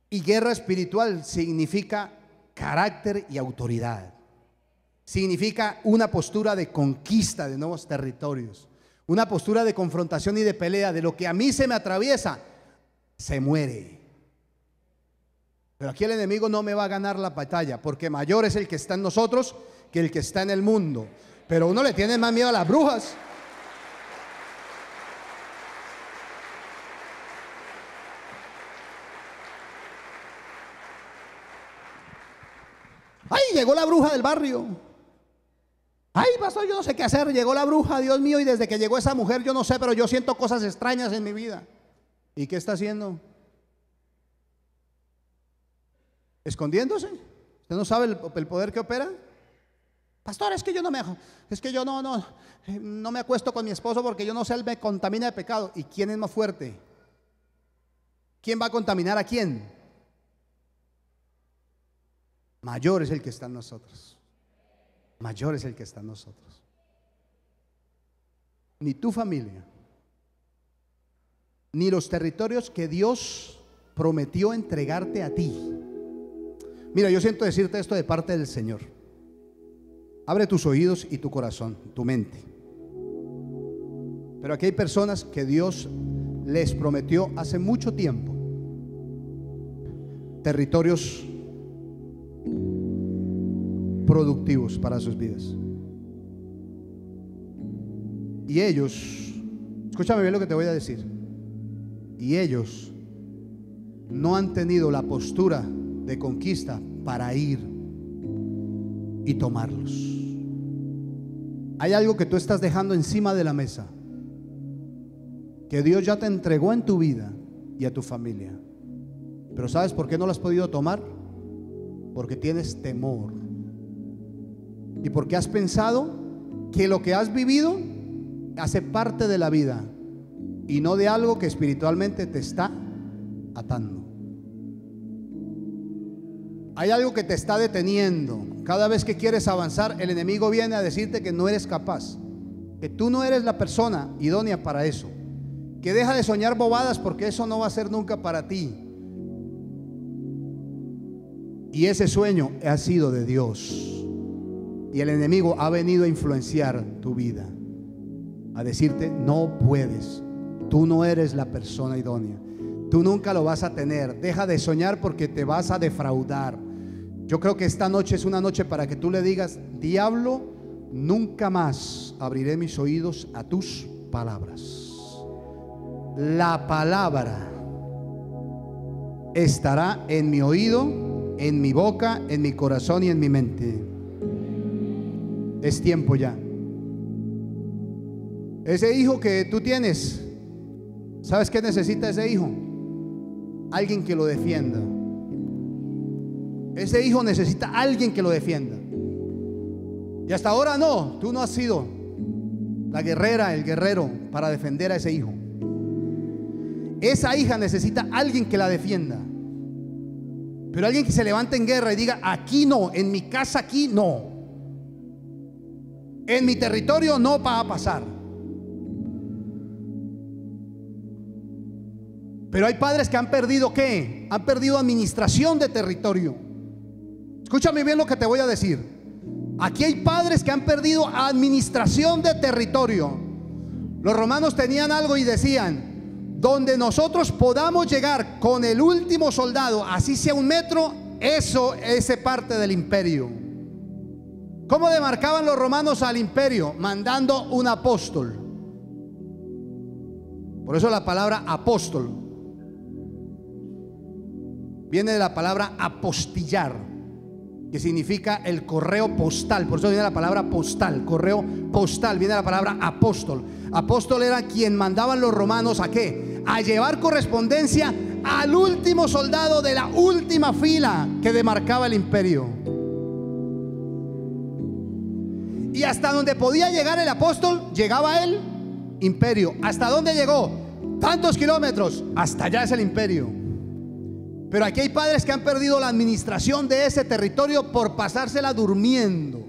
Y guerra espiritual significa carácter y autoridad. Significa una postura de conquista de nuevos territorios. Una postura de confrontación y de pelea. De lo que a mí se me atraviesa, se muere. Pero aquí el enemigo no me va a ganar la batalla, porque mayor es el que está en nosotros que el que está en el mundo. Pero uno le tiene más miedo a las brujas. ¡Ay, llegó la bruja del barrio! ¡Ay, pastor, yo no sé qué hacer! Llegó la bruja, Dios mío, y desde que llegó esa mujer, yo no sé, pero yo siento cosas extrañas en mi vida. ¿Y qué está haciendo? ¿Escondiéndose? ¿Usted no sabe el, el poder que opera? Pastor, es que yo no me, es que yo no, no, no me acuesto con mi esposo porque yo no sé, él me contamina de pecado. ¿Y quién es más fuerte? ¿Quién va a contaminar a quién? Mayor es el que está en nosotros. Mayor es el que está en nosotros. Ni tu familia, ni los territorios que Dios prometió entregarte a ti. Mira, yo siento decirte esto de parte del Señor. Abre tus oídos y tu corazón, tu mente. Pero aquí hay personas que Dios les prometió hace mucho tiempo territorios productivos para sus vidas. Y ellos, escúchame bien lo que te voy a decir, y ellos no han tenido la postura de conquista para ir y tomarlos. Hay algo que tú estás dejando encima de la mesa, que Dios ya te entregó en tu vida y a tu familia. Pero ¿sabes por qué no lo has podido tomar? Porque tienes temor. Y porque has pensado que lo que has vivido hace parte de la vida y no de algo que espiritualmente te está atando. Hay algo que te está deteniendo. Cada vez que quieres avanzar, el enemigo viene a decirte que no eres capaz, que tú no eres la persona idónea para eso, que deja de soñar bobadas porque eso no va a ser nunca para ti. Y ese sueño ha sido de Dios. Y el enemigo ha venido a influenciar tu vida, a decirte, no puedes, tú no eres la persona idónea, tú nunca lo vas a tener, deja de soñar porque te vas a defraudar. Yo creo que esta noche es una noche para que tú le digas, diablo, nunca más abriré mis oídos a tus palabras. La palabra estará en mi oído, en mi boca, en mi corazón y en mi mente. Es tiempo ya. Ese hijo que tú tienes, ¿sabes qué necesita ese hijo? Alguien que lo defienda ese hijo necesita a alguien que lo defienda. Y hasta ahora no, tú no has sido la guerrera, el guerrero para defender a ese hijo. Esa hija necesita a alguien que la defienda. Pero alguien que se levante en guerra y diga, aquí no, en mi casa aquí no. En mi territorio no va a pasar. Pero hay padres que han perdido qué? Han perdido administración de territorio. Escúchame bien lo que te voy a decir. Aquí hay padres que han perdido administración de territorio. Los romanos tenían algo y decían, donde nosotros podamos llegar con el último soldado, así sea un metro, eso es parte del imperio. ¿Cómo demarcaban los romanos al imperio? Mandando un apóstol. Por eso la palabra apóstol viene de la palabra apostillar que significa el correo postal. Por eso viene la palabra postal, correo postal, viene la palabra apóstol. Apóstol era quien mandaban los romanos a qué? A llevar correspondencia al último soldado de la última fila que demarcaba el imperio. Y hasta donde podía llegar el apóstol, llegaba el imperio. ¿Hasta dónde llegó? Tantos kilómetros. Hasta allá es el imperio. Pero aquí hay padres que han perdido la administración de ese territorio por pasársela durmiendo.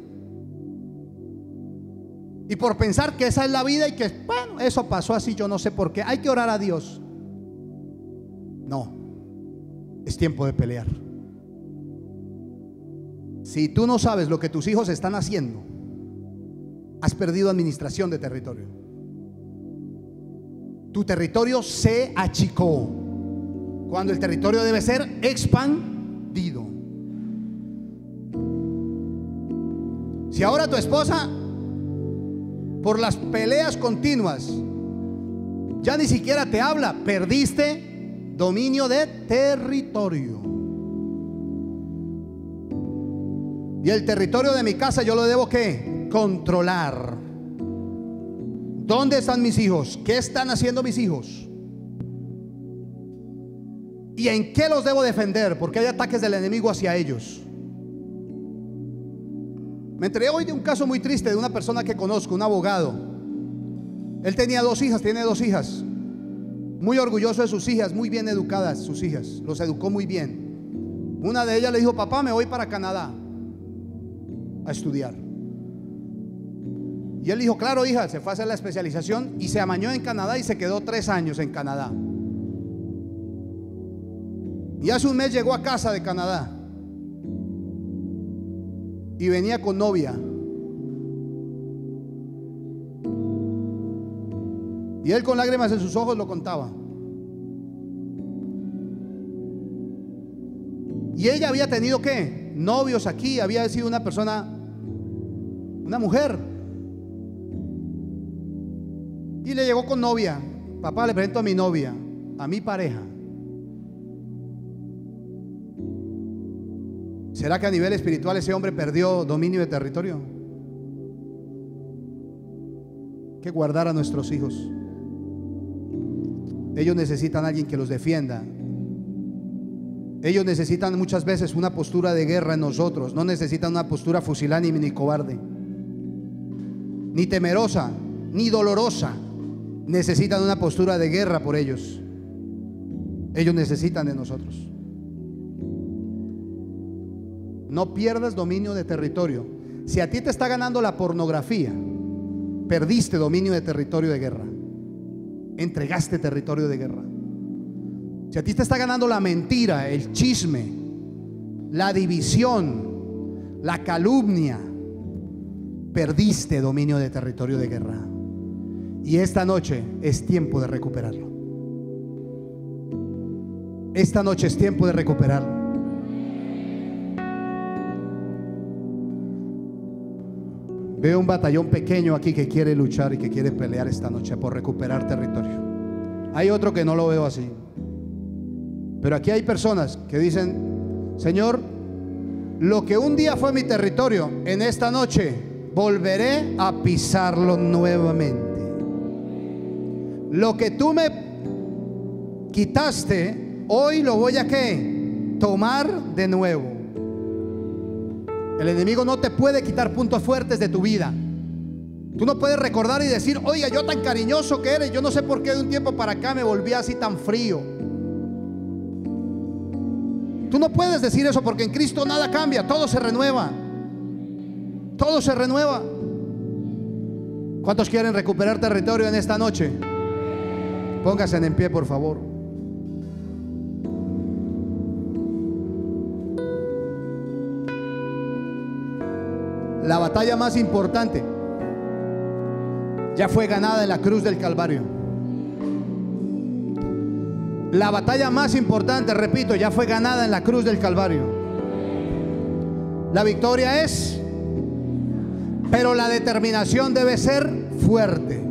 Y por pensar que esa es la vida y que, bueno, eso pasó así, yo no sé por qué. Hay que orar a Dios. No, es tiempo de pelear. Si tú no sabes lo que tus hijos están haciendo, has perdido administración de territorio. Tu territorio se achicó cuando el territorio debe ser expandido. Si ahora tu esposa, por las peleas continuas, ya ni siquiera te habla, perdiste dominio de territorio. Y el territorio de mi casa yo lo debo que controlar. ¿Dónde están mis hijos? ¿Qué están haciendo mis hijos? ¿Y en qué los debo defender? Porque hay ataques del enemigo hacia ellos. Me enteré hoy de un caso muy triste de una persona que conozco, un abogado. Él tenía dos hijas, tiene dos hijas. Muy orgulloso de sus hijas, muy bien educadas sus hijas. Los educó muy bien. Una de ellas le dijo, papá, me voy para Canadá a estudiar. Y él dijo, claro, hija, se fue a hacer la especialización y se amañó en Canadá y se quedó tres años en Canadá. Y hace un mes llegó a casa de Canadá. Y venía con novia. Y él con lágrimas en sus ojos lo contaba. Y ella había tenido qué? Novios aquí, había sido una persona, una mujer. Y le llegó con novia. Papá, le presento a mi novia, a mi pareja. ¿Será que a nivel espiritual ese hombre perdió dominio de territorio? Que guardar a nuestros hijos. Ellos necesitan a alguien que los defienda. Ellos necesitan muchas veces una postura de guerra en nosotros. No necesitan una postura fusilánime ni cobarde. Ni temerosa, ni dolorosa. Necesitan una postura de guerra por ellos. Ellos necesitan de nosotros. No pierdas dominio de territorio. Si a ti te está ganando la pornografía, perdiste dominio de territorio de guerra. Entregaste territorio de guerra. Si a ti te está ganando la mentira, el chisme, la división, la calumnia, perdiste dominio de territorio de guerra. Y esta noche es tiempo de recuperarlo. Esta noche es tiempo de recuperarlo. Veo un batallón pequeño aquí que quiere luchar y que quiere pelear esta noche por recuperar territorio. Hay otro que no lo veo así. Pero aquí hay personas que dicen, Señor, lo que un día fue mi territorio, en esta noche volveré a pisarlo nuevamente. Lo que tú me quitaste, hoy lo voy a qué? Tomar de nuevo. El enemigo no te puede quitar puntos fuertes de tu vida. Tú no puedes recordar y decir, oiga, yo tan cariñoso que eres, yo no sé por qué de un tiempo para acá me volví así tan frío. Tú no puedes decir eso porque en Cristo nada cambia, todo se renueva. Todo se renueva. ¿Cuántos quieren recuperar territorio en esta noche? Pónganse en pie, por favor. La batalla más importante ya fue ganada en la cruz del Calvario. La batalla más importante, repito, ya fue ganada en la cruz del Calvario. La victoria es, pero la determinación debe ser fuerte.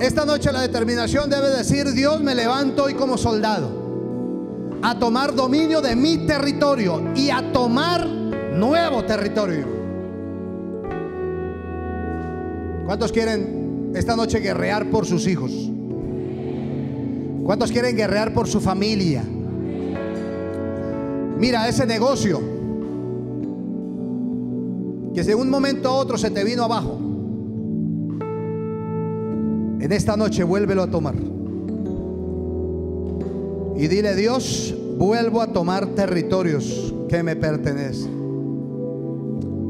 Esta noche la determinación debe decir, Dios me levanto hoy como soldado a tomar dominio de mi territorio y a tomar nuevo territorio. ¿Cuántos quieren esta noche guerrear por sus hijos? ¿Cuántos quieren guerrear por su familia? Mira ese negocio que de un momento a otro se te vino abajo. En esta noche vuélvelo a tomar. Y dile, Dios, vuelvo a tomar territorios que me pertenecen.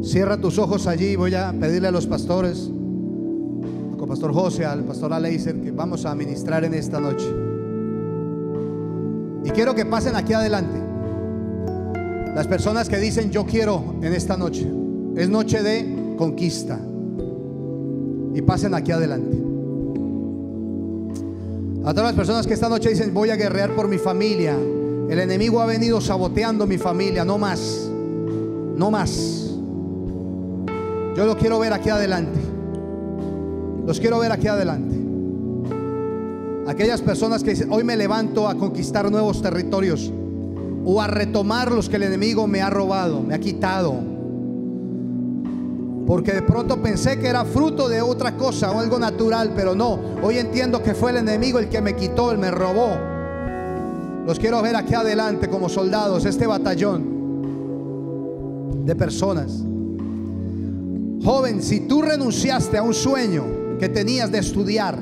Cierra tus ojos allí. Voy a pedirle a los pastores, al pastor José, al pastor Aleiser, que vamos a ministrar en esta noche. Y quiero que pasen aquí adelante. Las personas que dicen yo quiero en esta noche. Es noche de conquista. Y pasen aquí adelante. A todas las personas que esta noche dicen voy a guerrear por mi familia. El enemigo ha venido saboteando mi familia. No más. No más. Yo los quiero ver aquí adelante. Los quiero ver aquí adelante. Aquellas personas que dicen, hoy me levanto a conquistar nuevos territorios o a retomar los que el enemigo me ha robado, me ha quitado. Porque de pronto pensé que era fruto de otra cosa o algo natural, pero no. Hoy entiendo que fue el enemigo el que me quitó, el me robó. Los quiero ver aquí adelante como soldados, este batallón de personas. Joven, si tú renunciaste a un sueño que tenías de estudiar,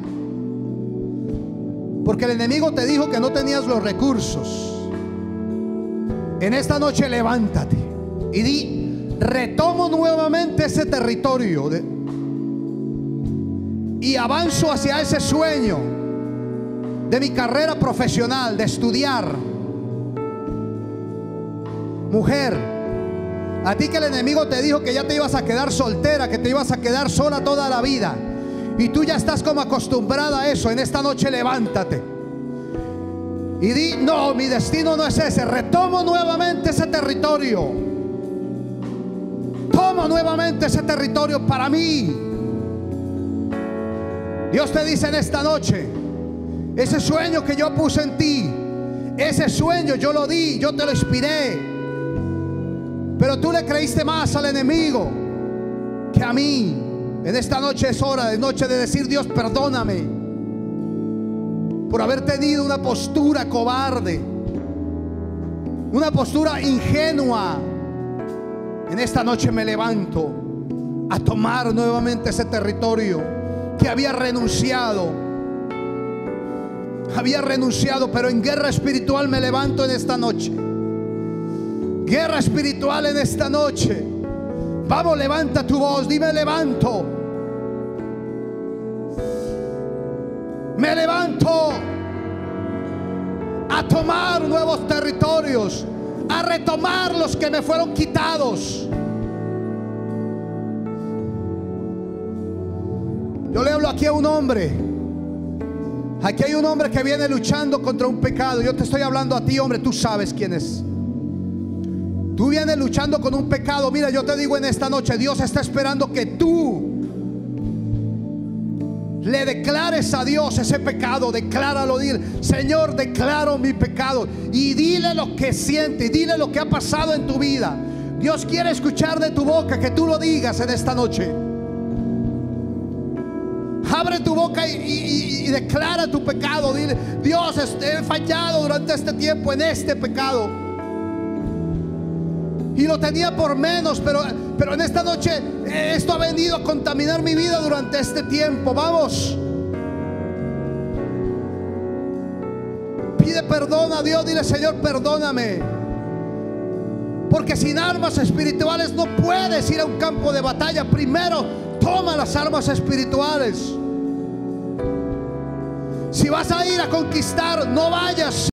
porque el enemigo te dijo que no tenías los recursos, en esta noche levántate y di, retomo nuevamente ese territorio y avanzo hacia ese sueño de mi carrera profesional, de estudiar. Mujer, a ti que el enemigo te dijo que ya te ibas a quedar soltera, que te ibas a quedar sola toda la vida. Y tú ya estás como acostumbrada a eso. En esta noche levántate. Y di, no, mi destino no es ese. Retomo nuevamente ese territorio. Tomo nuevamente ese territorio para mí. Dios te dice en esta noche, ese sueño que yo puse en ti, ese sueño yo lo di, yo te lo inspiré. Pero tú le creíste más al enemigo que a mí. En esta noche es hora, de noche de decir, Dios, perdóname por haber tenido una postura cobarde, una postura ingenua. En esta noche me levanto a tomar nuevamente ese territorio que había renunciado. Había renunciado, pero en guerra espiritual me levanto en esta noche guerra espiritual en esta noche. Vamos, levanta tu voz, dime levanto. Me levanto a tomar nuevos territorios, a retomar los que me fueron quitados. Yo le hablo aquí a un hombre. Aquí hay un hombre que viene luchando contra un pecado. Yo te estoy hablando a ti, hombre, tú sabes quién es. Tú vienes luchando con un pecado. Mira, yo te digo en esta noche, Dios está esperando que tú le declares a Dios ese pecado, decláralo, dile, Señor, declaro mi pecado y dile lo que siente, dile lo que ha pasado en tu vida. Dios quiere escuchar de tu boca que tú lo digas en esta noche. Abre tu boca y, declara tu pecado. Dile, Dios, he fallado durante este tiempo en este pecado y lo tenía por menos, pero, pero en esta noche eh, esto ha venido a contaminar mi vida durante este tiempo. Vamos. Pide perdón a Dios, dile Señor, perdóname. Porque sin armas espirituales no puedes ir a un campo de batalla. Primero, toma las armas espirituales. Si vas a ir a conquistar, no vayas